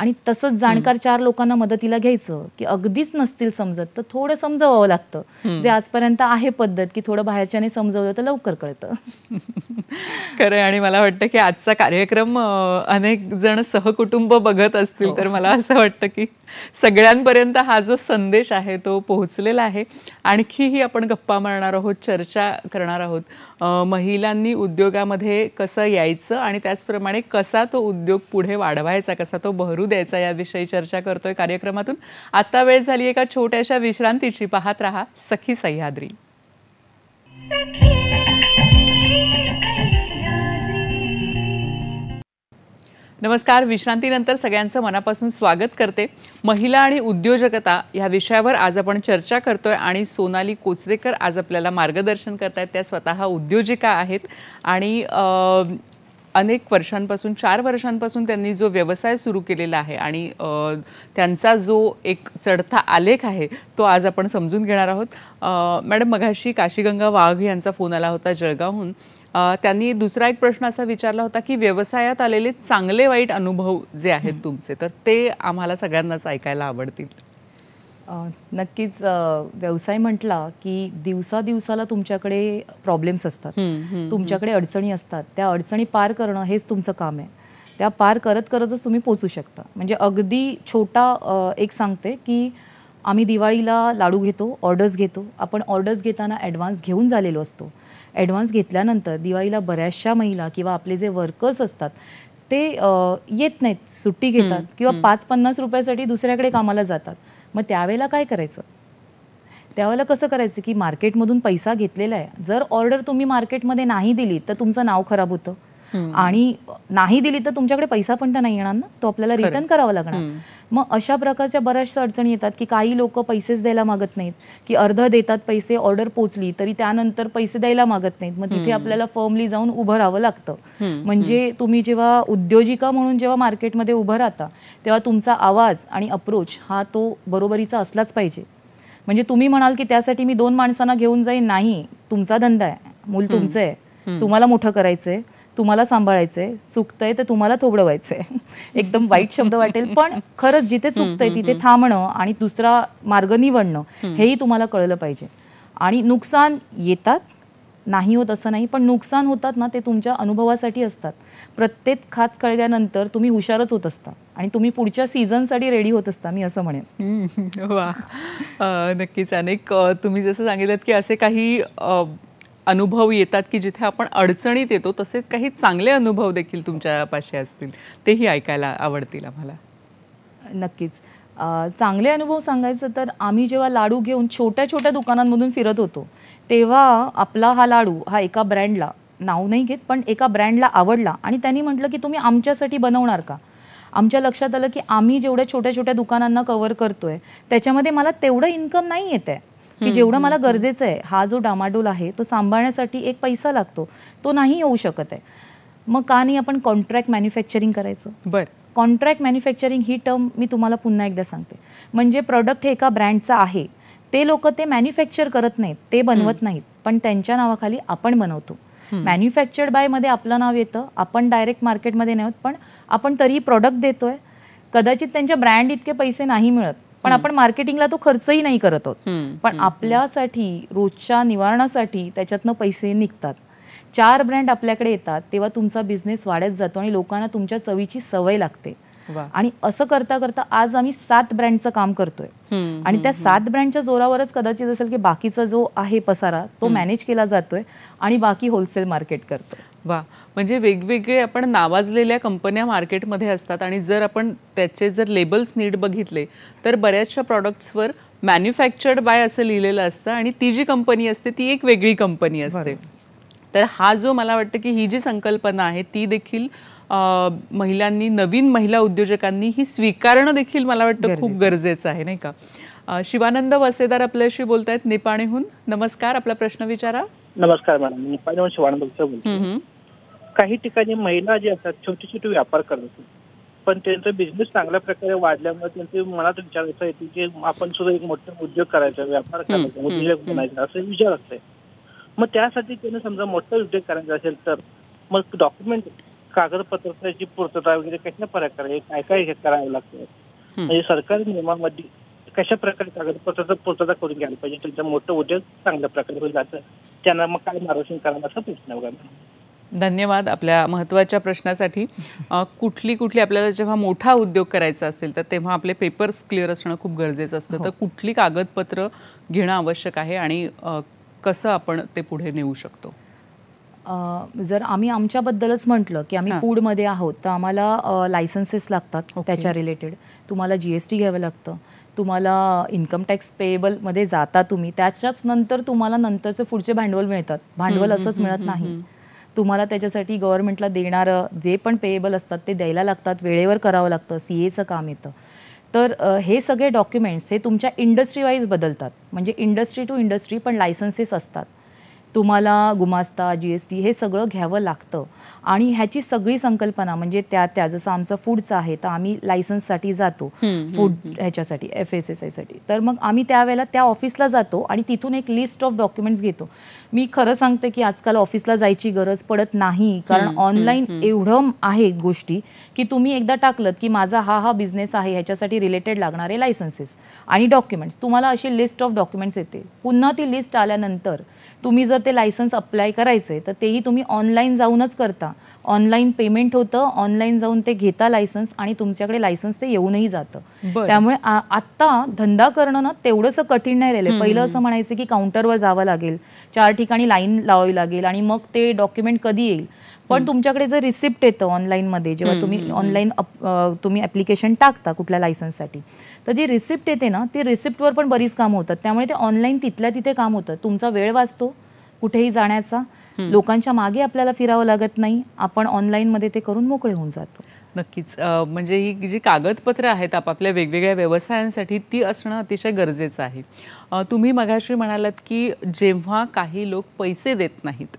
आणि तसंच जाणकार चार लोकांना मदतीला घ्यायचं की अगदीच नसतील समजत तर थोडं समजवावं लागतं जे आजपर्यंत आहे पद्धत की थोडं बाहेरच्याने समजवलं तर लवकर कळतं खरं आणि मला वाटतं की आजचा कार्यक्रम अनेक जण सहकुटुंब बघत असतील हो. तर मला असं वाटतं की सगळ्यांपर्यंत हा जो संदेश आहे तो पोहोचलेला आहे आणखीही आपण गप्पा मारणार आहोत चर्चा करणार आहोत महिलांनी उद्योगामध्ये कसं यायचं आणि त्याचप्रमाणे कसा तो उद्योग पुढे वाढवायचा कसा तो बहरू द्यायचा याविषयी चर्चा करतोय कार्यक्रमातून आता वेळ झाली एका छोट्याशा विश्रांतीची पाहत रहा सखी सह्याद्री नमस्कार विश्रांतीनंतर सगळ्यांचं मनापासून स्वागत करते महिला आणि उद्योजकता या विषयावर आज आपण चर्चा करतोय आणि सोनाली कोचरेकर आज आपल्याला मार्गदर्शन करत आहेत त्या स्वतः उद्योजिका आहेत आणि अनेक वर्षांपासून चार वर्षांपासून त्यांनी जो व्यवसाय सुरू केलेला आहे आणि त्यांचा जो एक चढता आलेख आहे तो आज आपण समजून घेणार आहोत मॅडम मघाशी काशीगंगा वाघ यांचा फोन आला होता जळगावहून त्यांनी दुसरा एक प्रश्न असा विचारला होता की व्यवसायात आलेले चांगले वाईट अनुभव जे आहेत तुमचे तर ते आम्हाला सगळ्यांनाच ऐकायला आवडतील नक्कीच व्यवसाय म्हटला की दिवसा दिवसाला तुमच्याकडे प्रॉब्लेम्स असतात तुमच्याकडे अडचणी असतात त्या अडचणी पार करणं हेच तुमचं काम आहे त्या पार करत करतच तुम्ही पोचू शकता म्हणजे अगदी छोटा एक सांगते की आम्ही दिवाळीला लाडू घेतो ऑर्डर्स घेतो आपण ऑर्डर्स घेताना ॲडव्हान्स घेऊन झालेलो असतो ॲडव्हान्स घेतल्यानंतर दिवाळीला बऱ्याचशा महिला किंवा आपले जे वर्कर्स असतात ते येत नाहीत सुट्टी घेतात किंवा पाच पन्नास रुपयासाठी दुसऱ्याकडे कामाला जातात मग त्यावेळेला काय करायचं त्यावेळेला कसं करायचं की मार्केटमधून पैसा घेतलेला आहे जर ऑर्डर तुम्ही मार्केटमध्ये नाही दिली तर तुमचं नाव खराब होतं आणि नाही दिली तर तुमच्याकडे पैसा पण तर नाही येणार ना तो आपल्याला रिटर्न करावा लागणार मग अशा प्रकारच्या बऱ्याचशा अडचणी येतात की काही लोक पैसेच द्यायला मागत नाहीत की अर्ध देतात पैसे ऑर्डर पोचली तरी त्यानंतर पैसे द्यायला मागत नाहीत मग तिथे आपल्याला फर्मली जाऊन उभं राहावं लागतं म्हणजे तुम्ही जेव्हा उद्योजिका म्हणून जेव्हा मार्केटमध्ये उभं राहता तेव्हा तुमचा आवाज आणि अप्रोच हा तो बरोबरीचा असलाच पाहिजे म्हणजे तुम्ही म्हणाल की त्यासाठी मी दोन माणसांना घेऊन जाईन नाही तुमचा धंदा आहे मूल तुमचं आहे तुम्हाला मोठं करायचंय तुम्हाला सांभाळायचं चुकतंय तर तुम्हाला थोबडं एकदम वाईट शब्द वाटेल पण खरंच जिथे चुकतंय तिथे थांबणं आणि दुसरा मार्ग निवडणं हेही तुम्हाला कळलं पाहिजे आणि नुकसान येतात नाही होत असं नाही पण नुकसान होतात ना ते तुमच्या अनुभवासाठी असतात प्रत्येक खाच कळल्यानंतर तुम्ही हुशारच होत असता आणि तुम्ही पुढच्या साठी रेडी होत असता मी असं म्हणेन वा नक्कीच अनेक तुम्ही जसं सांगितलं की असे काही अनुभव येतात की जिथे आपण अडचणीत येतो तसेच काही चांगले अनुभव देखील तुमच्यापाशी असतील तेही ऐकायला आवडतील आम्हाला नक्कीच चांगले अनुभव सांगायचं तर आम्ही जेव्हा लाडू घेऊन छोट्या छोट्या दुकानांमधून फिरत होतो तेव्हा आपला हा लाडू हा एका ब्रँडला नाव नाही घेत पण एका ब्रँडला आवडला आणि त्यांनी म्हटलं की तुम्ही आमच्यासाठी बनवणार का आमच्या लक्षात आलं की आम्ही जेवढ्या छोट्या छोट्या दुकानांना कवर करतोय त्याच्यामध्ये मला तेवढं इन्कम नाही येत आहे की जेवढं मला गरजेचं आहे हा जो डामाडोल आहे तो सांभाळण्यासाठी एक पैसा लागतो तो नाही येऊ शकत आहे मग का नाही आपण कॉन्ट्रॅक्ट मॅन्युफॅक्चरिंग करायचं बरं कॉन्ट्रॅक्ट मॅन्युफॅक्चरिंग ही टर्म मी तुम्हाला पुन्हा एकदा सांगते म्हणजे प्रॉडक्ट हे एका ब्रँडचं आहे ते लोक ते मॅन्युफॅक्चर करत नाहीत ते बनवत नाहीत पण त्यांच्या नावाखाली आपण बनवतो मॅन्युफॅक्चर्ड बायमध्ये आपलं नाव येतं आपण डायरेक्ट मार्केटमध्ये नाही होत पण आपण तरी प्रॉडक्ट देतोय कदाचित त्यांच्या ब्रँड इतके पैसे नाही मिळत पण आपण मार्केटिंगला तो खर्चही नाही करत आहोत पण आपल्यासाठी रोजच्या निवारणासाठी त्याच्यातनं पैसे निघतात चार ब्रँड आपल्याकडे येतात तेव्हा तुमचा बिझनेस वाढत जातो आणि लोकांना तुमच्या चवीची सवय लागते आणि असं करता करता आज आम्ही सात ब्रँडचं काम करतोय आणि त्या सात ब्रँडच्या जोरावरच कदाचित असेल की बाकीचा जो आहे पसारा तो मॅनेज केला जातोय आणि बाकी होलसेल मार्केट करतोय वा म्हणजे वेगवेगळे आपण नावाजलेल्या कंपन्या मार्केटमध्ये असतात आणि जर आपण त्याचे जर लेबल्स नीट बघितले तर बऱ्याचशा प्रॉडक्ट्सवर मॅन्युफॅक्चर्ड बाय असं लिहिलेलं असतं आणि ती जी कंपनी असते ती एक वेगळी कंपनी असते तर हा जो मला वाटतं की ही जी संकल्पना आहे ती देखील महिलांनी नवीन महिला उद्योजकांनी ही स्वीकारणं देखील मला वाटतं खूप गरजेचं आहे नाही का शिवानंद वसेदार आपल्याशी बोलत आहेत निपाणेहून नमस्कार आपला प्रश्न विचारा नमस्कार मॅडम मी पाणी शिवानंद बोलतो काही ठिकाणी महिला जे असतात छोटे छोटे व्यापार करत असतात पण त्यांचा बिझनेस चांगल्या प्रकारे वाढल्यामुळे त्यांचे मनात विचार असा की आपण सुद्धा एक मोठा उद्योग करायचा व्यापार करायचा उद्योग बनायचा असा विचार असते मग त्यासाठी त्यांना समजा मोठा उद्योग करायचा असेल तर मग डॉक्युमेंट कागदपत्राची पूर्तता वगैरे कशा प्रकारे काय काय करावं लागतं म्हणजे सरकारी नियमामध्ये कशा प्रकारे कागदपत्राचा पूर्तता करून घ्यायला पाहिजे त्यांचं मोठं उद्योग चांगल्या प्रकारे होईल जातं त्यांना मग काय मार्गदर्शन करावं असा प्रश्न बघा धन्यवाद आपल्या महत्त्वाच्या प्रश्नासाठी कुठली कुठली आपल्याला जेव्हा मोठा उद्योग करायचा असेल तर तेव्हा आपले पेपर्स क्लिअर असणं खूप गरजेचं असतं हो. तर कुठली कागदपत्र घेणं आवश्यक आहे आणि कसं आपण ते पुढे नेऊ शकतो जर आम्ही आमच्याबद्दलच म्हटलं की आम्ही फूडमध्ये आहोत तर आम्हाला लायसन्सेस लागतात त्याच्या रिलेटेड तुम्हाला जी एस टी घ्यावं लागतं तुम्हाला इन्कम टॅक्स पेएबलमध्ये जाता तुम्ही त्याच्याच नंतर तुम्हाला नंतरचे पुढचे भांडवल मिळतात भांडवल असंच मिळत नाही तुम्हाला त्याच्यासाठी गव्हर्नमेंटला देणारं जे पण पेएबल असतात ते द्यायला लागतात वेळेवर करावं लागतं सी एचं काम येतं तर हे सगळे डॉक्युमेंट्स हे तुमच्या इंडस्ट्रीवाईज बदलतात म्हणजे इंडस्ट्री टू इंडस्ट्री पण लायसन्सेस असतात तुम्हाला गुमास्ता जी एस टी हे सगळं घ्यावं लागतं आणि ह्याची सगळी संकल्पना म्हणजे त्या त्या जसं आमचं फूडचं आहे तर आम्ही लायसन्ससाठी जातो फूड ह्याच्यासाठी एफ एस एस आयसाठी तर मग आम्ही त्यावेळेला त्या ऑफिसला जातो आणि तिथून एक लिस्ट ऑफ डॉक्युमेंट्स घेतो मी खरं सांगते की आजकाल ऑफिसला जायची गरज पडत नाही कारण ऑनलाईन एवढं आहे गोष्टी की तुम्ही एकदा टाकलं की माझा हा हा बिझनेस आहे ह्याच्यासाठी रिलेटेड लागणारे लायसन्सेस आणि डॉक्युमेंट्स तुम्हाला अशी लिस्ट ऑफ डॉक्युमेंट्स येते पुन्हा ती लिस्ट आल्यानंतर तुम्ही जर ते लायसन्स अप्लाय करायचं तर तेही तुम्ही ऑनलाईन जाऊनच करता ऑनलाईन पेमेंट होतं ऑनलाईन जाऊन ते घेता लायसन्स आणि तुमच्याकडे लायसन्स ते येऊनही जातं त्यामुळे आत्ता धंदा करणं ना तेवढंसं कठीण नाही राहिलं पहिलं असं म्हणायचं की काउंटरवर जावं लागेल चार ठिकाणी लाईन लावावी लागेल आणि मग ते डॉक्युमेंट कधी येईल पण तुमच्याकडे जर रिसिप्ट येतं ऑनलाईनमध्ये जेव्हा तुम्ही ऑनलाईन तुम्ही ऍप्लिकेशन टाकता कुठल्या लायसन्ससाठी तर जी रिसिप्ट येते ना ती रिसिप्टवर पण बरीच काम होतात त्यामुळे ते ऑनलाईन तिथल्या तिथे काम होतं तुमचा वेळ वाचतो कुठेही जाण्याचा लोकांच्या मागे आपल्याला फिरावं लागत नाही आपण मध्ये ते करून मोकळे होऊन जातो नक्कीच म्हणजे ही जी कागदपत्र आहेत आपापल्या वेगवेगळ्या व्यवसायांसाठी ती असणं अतिशय गरजेचं आहे तुम्ही मगाशी म्हणालात की जेव्हा काही लोक पैसे देत नाहीत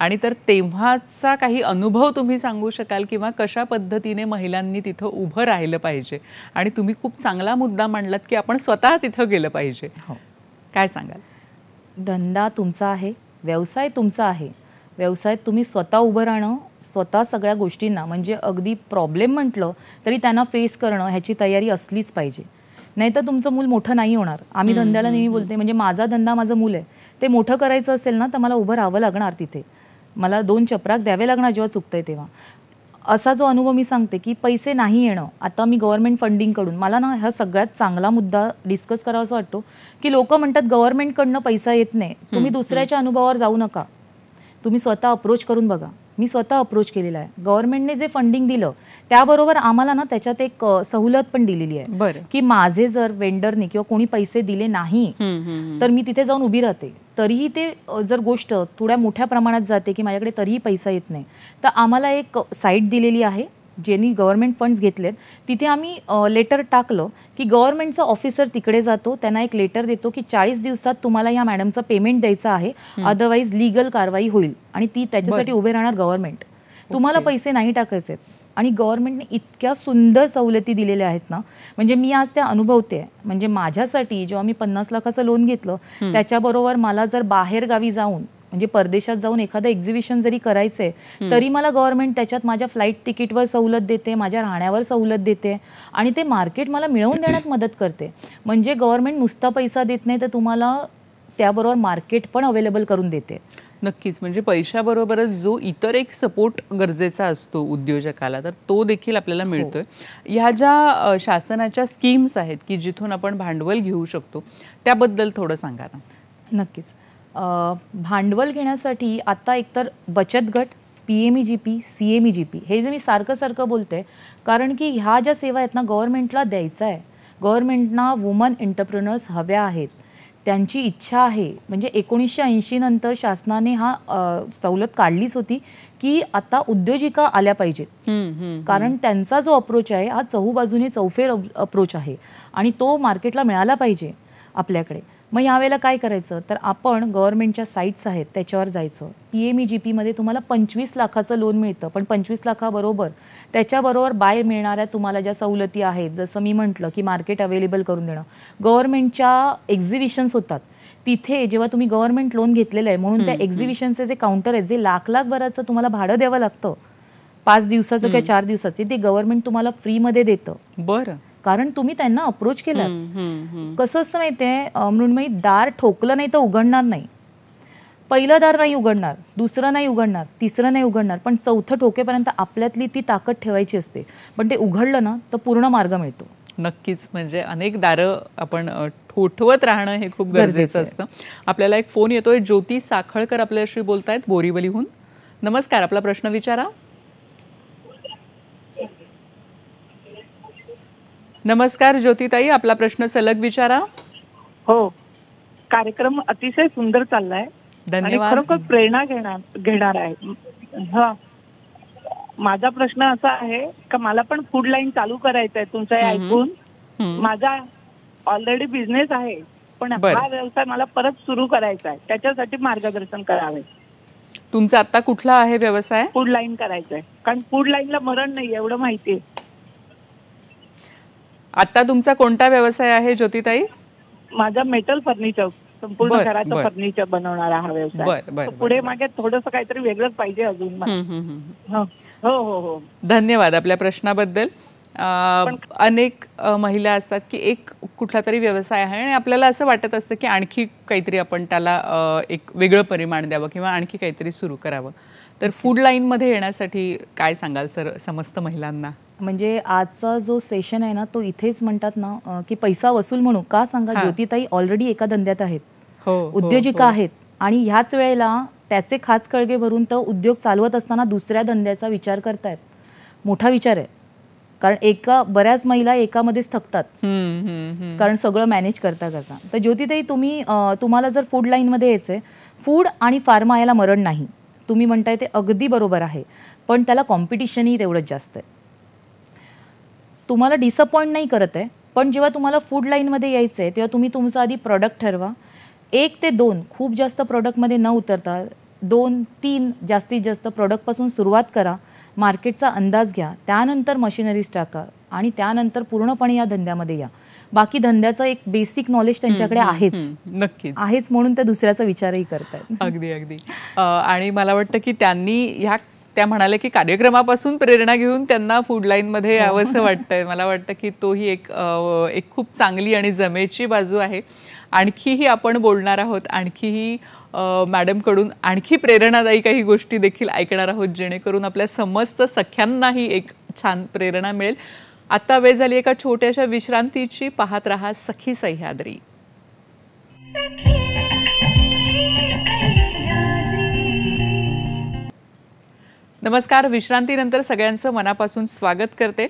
आणि तर तेव्हाचा काही अनुभव तुम्ही सांगू शकाल किंवा कशा पद्धतीने महिलांनी तिथं उभं राहिलं पाहिजे आणि तुम्ही खूप चांगला मुद्दा मांडलात की आपण स्वतः तिथं गेलं पाहिजे हो काय सांगाल धंदा तुमचा आहे व्यवसाय तुमचा आहे व्यवसायात तुम्ही स्वतः उभं राहणं स्वतः सगळ्या गोष्टींना म्हणजे अगदी प्रॉब्लेम म्हटलं तरी त्यांना फेस करणं ह्याची तयारी असलीच पाहिजे नाही तर तुमचं मूल मोठं नाही होणार आम्ही धंद्याला नेहमी बोलते म्हणजे माझा धंदा माझं मूल आहे ते मोठं करायचं असेल ना तर मला उभं राहावं लागणार तिथे मला दोन चपराक द्यावे लागणार जेव्हा चुकतंय तेव्हा असा जो अनुभव मी सांगते की पैसे नाही येणं आता मी गव्हर्मेंट फंडिंगकडून मला ना हा सगळ्यात चांगला मुद्दा डिस्कस करावा असं वाटतो की लोक म्हणतात गव्हर्नमेंटकडनं पैसा येत नाही तुम्ही दुसऱ्याच्या अनुभवावर जाऊ नका तुम्ही स्वतः अप्रोच करून बघा मी स्वतः अप्रोच केलेला आहे गव्हर्नमेंटने जे फंडिंग दिलं त्याबरोबर आम्हाला ना त्याच्यात एक सवलत पण दिलेली आहे की माझे जर वेंडरने किंवा कोणी पैसे दिले नाही तर मी तिथे जाऊन उभी राहते तरीही ते जर गोष्ट थोड्या मोठ्या प्रमाणात जाते की माझ्याकडे तरीही पैसा येत नाही तर आम्हाला एक साईट दिलेली आहे ज्यांनी गव्हर्नमेंट फंड्स घेतलेत तिथे आम्ही लेटर टाकलं की गव्हर्नमेंटचा ऑफिसर तिकडे जातो त्यांना एक लेटर देतो की चाळीस दिवसात तुम्हाला या मॅडमचं पेमेंट द्यायचं आहे अदरवाईज लिगल कारवाई होईल आणि ती त्याच्यासाठी उभे राहणार गव्हर्नमेंट तुम्हाला पैसे नाही टाकायचे आणि गव्हर्नमेंटने इतक्या सुंदर सवलती दिलेल्या आहेत ना म्हणजे मी आज त्या अनुभवते म्हणजे माझ्यासाठी जेव्हा मी पन्नास लाखाचं लोन घेतलं त्याच्याबरोबर मला जर बाहेर गावी जाऊन म्हणजे परदेशात जाऊन एखादं एक्झिबिशन जरी करायचंय तरी मला गव्हर्नमेंट त्याच्यात माझ्या फ्लाईट तिकीटवर सवलत देते माझ्या राहण्यावर सवलत देते आणि ते मार्केट मला मिळवून देण्यात मदत करते म्हणजे गव्हर्नमेंट नुसता पैसा देत नाही तर तुम्हाला त्याबरोबर मार्केट पण अवेलेबल करून देते नक्कीच म्हणजे पैशाबरोबरच जो इतर एक सपोर्ट गरजेचा असतो उद्योजकाला तर तो देखील आपल्याला हो. मिळतोय ह्या ज्या शासनाच्या स्कीम्स आहेत की जिथून आपण भांडवल घेऊ शकतो त्याबद्दल थोडं सांगा ना नक्कीच भांडवल घेण्यासाठी आत्ता एकतर बचत गट P M E G P C M E G P हे जे मी सारखं सारखं बोलते कारण की ह्या ज्या सेवा आहेत ना गव्हर्मेंटला द्यायचा आहे गव्हर्मेंटना वुमन एंटरप्रनर्स हव्या आहेत त्यांची इच्छा आहे म्हणजे एकोणीसशे ऐंशीनंतर नंतर शासनाने हा सवलत काढलीच होती की आता उद्योजिका आल्या पाहिजेत कारण त्यांचा जो अप्रोच आहे हा चहूबाजूने चौफेर अप्रोच आहे आणि तो मार्केटला मिळाला पाहिजे आपल्याकडे मग यावेळेला काय करायचं तर आपण गव्हर्नमेंटच्या साईट्स आहेत त्याच्यावर जायचं पी एम ई जी पीमध्ये तुम्हाला पंचवीस लाखाचं लोन मिळतं पण पंचवीस लाखाबरोबर त्याच्याबरोबर बाय मिळणाऱ्या तुम्हाला ज्या सवलती आहेत जसं मी म्हटलं की मार्केट अवेलेबल करून देणं गव्हर्नमेंटच्या एक्झिबिशन्स होतात तिथे जेव्हा तुम्ही गव्हर्नमेंट लोन घेतलेलं आहे म्हणून त्या एक्झिबिशनचे जे काउंटर आहेत जे लाख लाख भराचं तुम्हाला भाडं द्यावं लागतं पाच दिवसाचं किंवा चार दिवसाचे ते गव्हर्नमेंट तुम्हाला फ्रीमध्ये देतं बरं कारण तुम्ही त्यांना अप्रोच केलं कसं असतं माहितीये मृण्मयी दार ठोकलं नाही तर उघडणार नाही पहिलं दार नाही उघडणार दुसरं नाही उघडणार तिसरं नाही उघडणार पण चौथं ठोकेपर्यंत आपल्यातली ती ताकद ठेवायची असते पण ते उघडलं ना तर पूर्ण मार्ग मिळतो नक्कीच म्हणजे अनेक दारं आपण ठोठवत राहणं हे खूप गरजेचं असतं आपल्याला एक फोन येतोय ज्योती साखळकर आपल्याशी बोलतायत बोरीवलीहून नमस्कार आपला प्रश्न विचारा नमस्कार ज्योतिताई आपला प्रश्न सलग विचारा हो कार्यक्रम अतिशय सुंदर चाललाय धन्यवाद खरोखर प्रेरणा घेणार घेणार आहे हा माझा प्रश्न असा आहे का मला पण फूड लाईन चालू करायचं आहे तुमचं ऐकून माझा ऑलरेडी बिझनेस आहे पण हा व्यवसाय मला परत सुरू करायचा आहे त्याच्यासाठी मार्गदर्शन करावे तुमचा आता कुठला आहे व्यवसाय फूड लाईन करायचा आहे कारण फूड लाईनला मरण नाही एवढं माहिती आहे आता तुमचा कोणता व्यवसाय आहे ज्योतिताई माझा मेटल फर्निचर संपूर्ण घराचं फर्निचर बनवणारा हा व्यवसाय पुढे मागे थोडस काहीतरी वेगळंच पाहिजे अजून हो हो हो धन्यवाद आपल्या प्रश्नाबद्दल अनेक महिला असतात की एक कुठला तरी व्यवसाय आहे आणि आपल्याला असं वाटत असतं की आणखी काहीतरी आपण त्याला एक वेगळं परिमाण द्यावं किंवा आणखी काहीतरी सुरू करावं तर फूड लाईनमध्ये येण्यासाठी काय सांगाल सर समस्त महिलांना म्हणजे आजचा जो सेशन आहे ना तो इथेच म्हणतात ना की पैसा वसूल म्हणू का सांगा ज्योतिताई ऑलरेडी एका धंद्यात आहेत हो, हो उद्योजिका हो. आहेत आणि ह्याच वेळेला त्याचे खास कळगे भरून तर उद्योग चालवत असताना दुसऱ्या धंद्याचा विचार करतायत मोठा विचार आहे कारण एका बऱ्याच महिला एकामध्येच थकतात कारण सगळं मॅनेज करता करता तर ज्योतिताई तुम्ही तुम्हाला जर फूड लाईनमध्ये यायचं आहे फूड आणि फार्मा यायला मरण नाही तुम्ही म्हणताय ते अगदी बरोबर आहे पण त्याला कॉम्पिटिशनही तेवढंच जास्त आहे तुम्हाला डिसअपॉइंट नाही करत आहे पण जेव्हा तुम्हाला फूड लाईनमध्ये यायचं आहे तेव्हा तुम्ही तुमचं आधी प्रॉडक्ट ठरवा एक ते दोन खूप जास्त प्रॉडक्टमध्ये न उतरता दोन तीन जास्तीत जास्त प्रॉडक्टपासून सुरुवात करा मार्केटचा अंदाज घ्या त्यानंतर मशिनरीज टाका आणि त्यानंतर पूर्णपणे या धंद्यामध्ये या बाकी धंद्याचं एक बेसिक नॉलेज त्यांच्याकडे आहेच नक्कीच आहेच म्हणून त्या दुसऱ्याचा विचारही करतात अगदी अगदी आणि मला वाटतं की त्यांनी ह्या त्या म्हणाले की कार्यक्रमापासून प्रेरणा घेऊन त्यांना फूड लाईनमध्ये हो. यावंसं वाटतंय मला वाटतं की तोही एक एक खूप चांगली आणि जमेची बाजू आहे आणखीही आपण बोलणार आहोत आणखीही मॅडमकडून आणखी प्रेरणादायी काही गोष्टी देखील ऐकणार आहोत जेणेकरून आपल्या समस्त सख्यांनाही एक छान प्रेरणा मिळेल आता वेळ झाली एका छोट्याशा विश्रांतीची पाहत रहा सखी सह्याद्री नमस्कार विश्रांतीनंतर सगळ्यांचं मनापासून स्वागत करते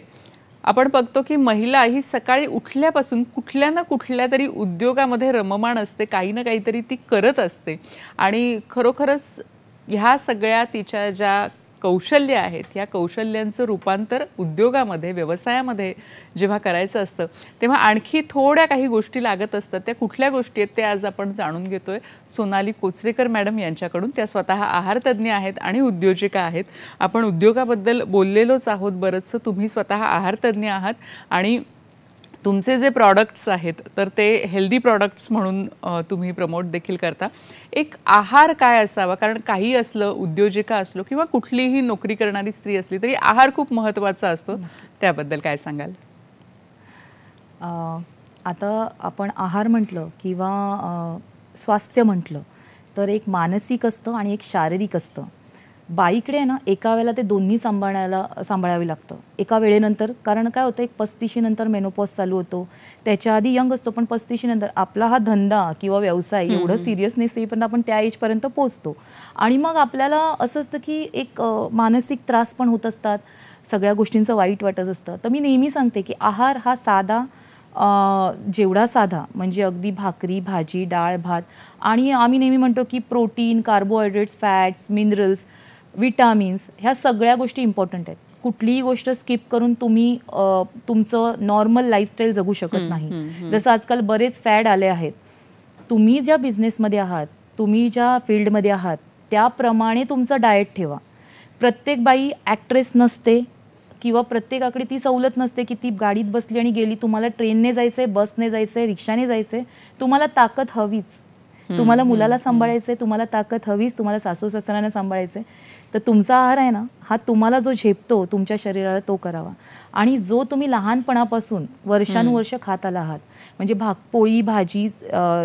आपण बघतो की महिला ही सकाळी उठल्यापासून कुठल्या ना कुठल्या तरी उद्योगामध्ये रममाण असते काही ना काहीतरी ती करत असते आणि खरोखरच ह्या सगळ्या तिच्या ज्या कौशल्य आहेत या कौशल्यांचं रूपांतर उद्योगामध्ये व्यवसायामध्ये जेव्हा करायचं असतं तेव्हा आणखी थोड्या काही गोष्टी लागत असतात त्या कुठल्या गोष्टी आहेत ते आज आपण जाणून घेतोय सोनाली कोचरेकर मॅडम यांच्याकडून त्या स्वतः आहारतज्ञ आहेत आणि उद्योजिका आहेत आपण उद्योगाबद्दल बोललेलोच आहोत बरंचसं तुम्ही स्वतः आहारतज्ञ आहात आणि तुमचे जे प्रॉडक्ट्स आहेत तर ते हेल्दी प्रॉडक्ट्स म्हणून तुम्ही प्रमोट देखील करता एक आहार काय असावा कारण काही असलं उद्योजिका असलो किंवा कुठलीही नोकरी करणारी स्त्री असली तरी आहार खूप महत्त्वाचा असतो त्याबद्दल काय सांगाल आता आपण आहार म्हटलं किंवा स्वास्थ्य म्हटलं तर एक मानसिक असतं आणि एक शारीरिक असतं बाईकडे ना एका वेळेला ते दोन्ही सांभाळायला सांभाळावे लागतं एका वेळेनंतर कारण काय होतं एक नंतर मेनोपॉस चालू होतो त्याच्या आधी यंग असतो पण नंतर आपला हा धंदा किंवा व्यवसाय एवढं सिरियसनेस येईपर्यंत आपण त्या एजपर्यंत पोचतो आणि मग आपल्याला असं असतं की एक मानसिक त्रास पण होत असतात सगळ्या गोष्टींचं वाईट वाटत असतं तर मी नेहमी सांगते की आहार हा साधा जेवढा साधा म्हणजे अगदी भाकरी भाजी डाळ भात आणि आम्ही नेहमी म्हणतो की protein carbohydrates fats minerals vitamins ह्या सगळ्या गोष्टी इम्पॉर्टंट आहेत कुठलीही गोष्ट स्किप करून तुम्ही तुमचं नॉर्मल लाईफस्टाईल जगू शकत नाही जसं आजकाल बरेच फॅड आले आहेत तुम्ही ज्या बिझनेसमध्ये आहात तुम्ही ज्या फील्डमध्ये आहात त्याप्रमाणे तुमचं डाएट ठेवा प्रत्येक बाई ॲक्ट्रेस नसते किंवा प्रत्येकाकडे ती सवलत नसते की ती गाडीत बसली आणि गेली तुम्हाला ट्रेनने जायचं आहे बसने जायचं आहे रिक्षाने जायचं आहे तुम्हाला ताकद हवीच तुम्हाला मुलाला सांभाळायचं आहे तुम्हाला ताकद हवीच तुम्हाला सासू सासऱ्यांना सांभाळायचंय तर तुमचा आहार आहे ना हा तुम्हाला जो झेपतो तुमच्या शरीराला तो करावा आणि जो तुम्ही लहानपणापासून वर्षानुवर्ष खात आला आहात म्हणजे भाग पोळी भाजी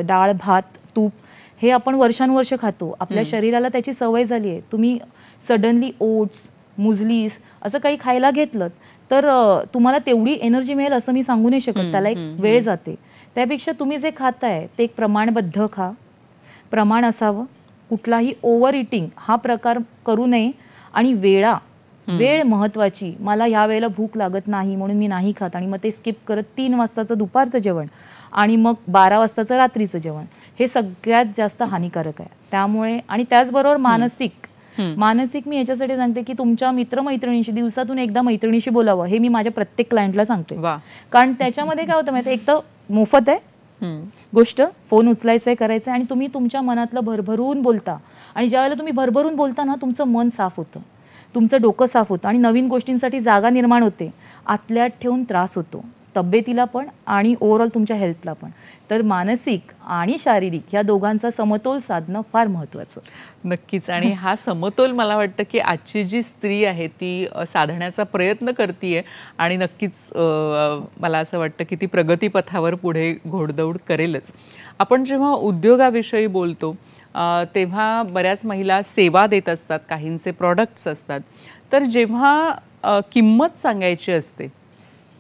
डाळ भात तूप हे आपण वर्षानुवर्ष खातो आपल्या शरीराला त्याची सवय झाली आहे तुम्ही सडनली ओट्स मुजलीस असं काही खायला घेतलं तर तुम्हाला तेवढी एनर्जी मिळेल असं मी सांगू नाही शकत त्याला एक वेळ जाते त्यापेक्षा तुम्ही जे खाताय ते एक प्रमाणबद्ध खा प्रमाण असावं कुठलाही ओव्हर इटिंग हा प्रकार करू नये आणि वेळा वेळ महत्वाची मला ह्या वेळेला भूक लागत नाही म्हणून मी नाही खात आणि मग ते स्किप करत तीन वाजताचं दुपारचं जेवण आणि मग बारा वाजताचं रात्रीचं जेवण हे सगळ्यात जास्त हानिकारक आहे त्यामुळे आणि त्याचबरोबर मानसिक मानसिक मी याच्यासाठी सांगते की तुमच्या मित्रमैत्रिणीशी दिवसातून एकदा मैत्रिणीशी बोलावं हे मी माझ्या प्रत्येक क्लायंटला सांगते कारण त्याच्यामध्ये काय होतं माहिती एक तर मोफत आहे गोष्ट फोन उचलायचं आहे करायचं आणि तुम्ही तुमच्या मनातलं भरभरून बोलता आणि ज्यावेळेला तुम्ही भरभरून बोलता ना तुमचं मन साफ होतं तुमचं डोकं साफ होतं आणि नवीन गोष्टींसाठी जागा निर्माण होते आतल्यात ठेवून त्रास होतो तब्येतीला पण आणि ओव्हरऑल तुमच्या हेल्थला पण तर मानसिक आणि शारीरिक या दोघांचा समतोल साधणं फार महत्त्वाचं नक्कीच आणि हा समतोल मला वाटतं की आजची जी स्त्री आहे ती साधण्याचा प्रयत्न करते आणि नक्कीच मला असं वाटतं की ती प्रगतीपथावर पुढे घोडदौड करेलच आपण जेव्हा उद्योगाविषयी बोलतो तेव्हा बऱ्याच महिला सेवा देत असतात काहींचे प्रॉडक्ट्स असतात तर जेव्हा किंमत सांगायची असते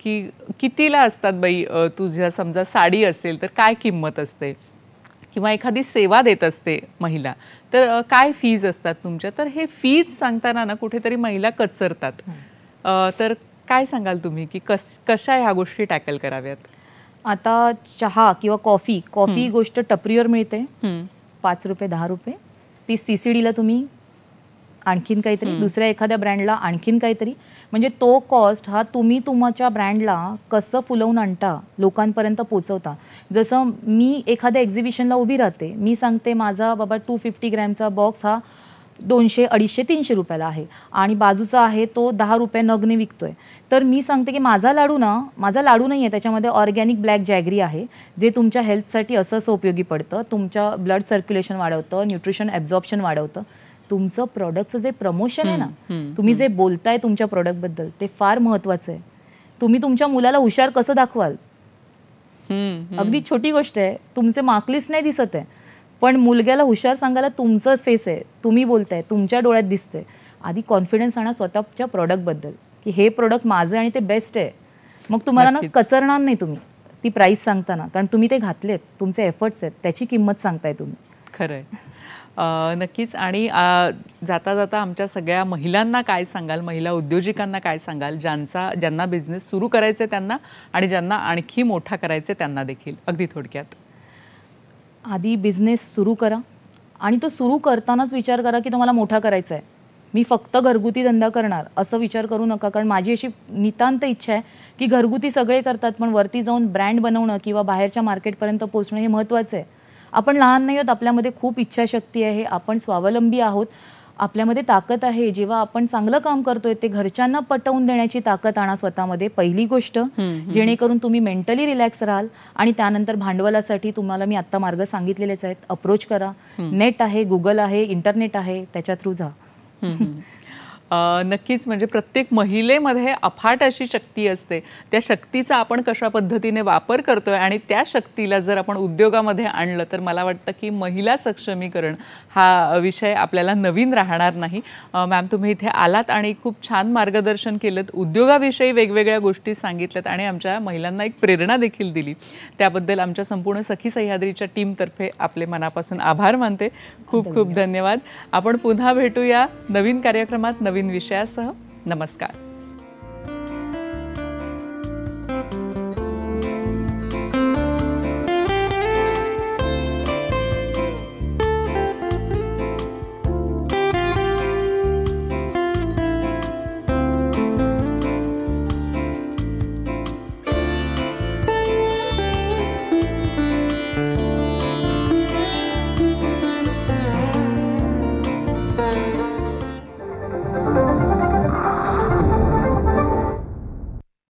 की कितीला असतात बाई तुझ्या समजा साडी असेल तर काय किंमत असते किंवा एखादी सेवा देत असते महिला तर काय फीज असतात तुमच्या तर हे फीज सांगताना ना कुठेतरी महिला कचरतात तर काय सांगाल तुम्ही की कस कशा ह्या गोष्टी टॅकल कराव्यात आता चहा किंवा कॉफी कॉफी गोष्ट टपरीवर मिळते पाच रुपये दहा रुपये ती सी सी डीला तुम्ही आणखीन काहीतरी दुसऱ्या एखाद्या ब्रँडला आणखीन काहीतरी म्हणजे तो कॉस्ट हा तुम्ही तुमच्या ब्रँडला कसं फुलवून आणता लोकांपर्यंत पोचवता जसं मी एखाद्या एक्झिबिशनला उभी राहते मी सांगते माझा बाबा टू फिफ्टी ग्रॅमचा बॉक्स हा दोनशे अडीचशे तीनशे रुपयाला आहे आणि बाजूचा आहे तो दहा रुपये नगने विकतोय तर मी सांगते की माझा लाडू ना माझा लाडू नाही आहे त्याच्यामध्ये ऑर्गॅनिक ब्लॅक जॅगरी आहे जे तुमच्या हेल्थसाठी असं असं उपयोगी पडतं तुमच्या ब्लड सर्क्युलेशन वाढवतं न्यूट्रिशन ॲब्झॉर्प्शन वाढवतं तुमचं प्रॉडक्टचं जे प्रमोशन आहे ना तुम्ही जे बोलताय तुमच्या प्रॉडक्टबद्दल ते फार महत्वाचं आहे तुम्ही तुमच्या मुलाला हुशार कसं दाखवाल अगदी छोटी गोष्ट आहे तुमचे माकलीच नाही दिसत आहे पण मुलग्याला हुशार सांगायला तुमचंच फेस आहे तुम्ही बोलताय तुमच्या डोळ्यात दिसतंय आधी कॉन्फिडन्स आणा स्वतःच्या प्रॉडक्टबद्दल की हे प्रॉडक्ट माझं आणि ते बेस्ट आहे मग तुम्हाला ना कचरणार नाही तुम्ही ती प्राईस सांगताना कारण तुम्ही ते घातलेत तुमचे एफर्ट्स आहेत त्याची किंमत सांगताय तुम्ही खरं नक्कीच आणि जाता जाता आमच्या सगळ्या महिलांना काय सांगाल महिला उद्योजिकांना काय सांगाल ज्यांचा ज्यांना बिझनेस सुरू आहे त्यांना आणि ज्यांना आणखी मोठा आहे त्यांना देखील अगदी थोडक्यात आधी बिझनेस सुरू करा आणि तो सुरू करतानाच विचार करा की तुम्हाला मोठा करायचा आहे मी फक्त घरगुती धंदा करणार असं विचार करू नका कारण माझी अशी नितांत इच्छा आहे की घरगुती सगळे करतात पण वरती जाऊन ब्रँड बनवणं किंवा बाहेरच्या मार्केटपर्यंत पोहोचणं हे महत्त्वाचं आहे आपण लहान नाही आहोत आपल्यामध्ये खूप इच्छाशक्ती आहे आपण स्वावलंबी आहोत आपल्यामध्ये ताकद आहे जेव्हा आपण चांगलं काम करतोय ते घरच्यांना पटवून देण्याची ताकद आणा स्वतःमध्ये पहिली गोष्ट जेणेकरून तुम्ही मेंटली रिलॅक्स राहाल आणि त्यानंतर भांडवलासाठी तुम्हाला मी आता मार्ग सांगितलेलेच आहेत अप्रोच करा नेट आहे गुगल आहे इंटरनेट आहे त्याच्या थ्रू जा नक्कीच म्हणजे प्रत्येक महिलेमध्ये अफाट अशी शक्ती असते त्या शक्तीचा आपण कशा पद्धतीने वापर आहे आणि त्या शक्तीला जर आपण उद्योगामध्ये आणलं तर मला वाटतं की महिला सक्षमीकरण हा विषय आपल्याला नवीन राहणार नाही मॅम तुम्ही इथे आलात आणि खूप छान मार्गदर्शन केलं उद्योगाविषयी वेगवेगळ्या गोष्टी सांगितल्यात आणि आमच्या महिलांना एक प्रेरणा देखील दिली त्याबद्दल आमच्या संपूर्ण सखी सह्याद्रीच्या टीमतर्फे आपले मनापासून आभार मानते खूप खूप धन्यवाद आपण पुन्हा भेटूया नवीन कार्यक्रमात नवीन नवीन विषयासह नमस्कार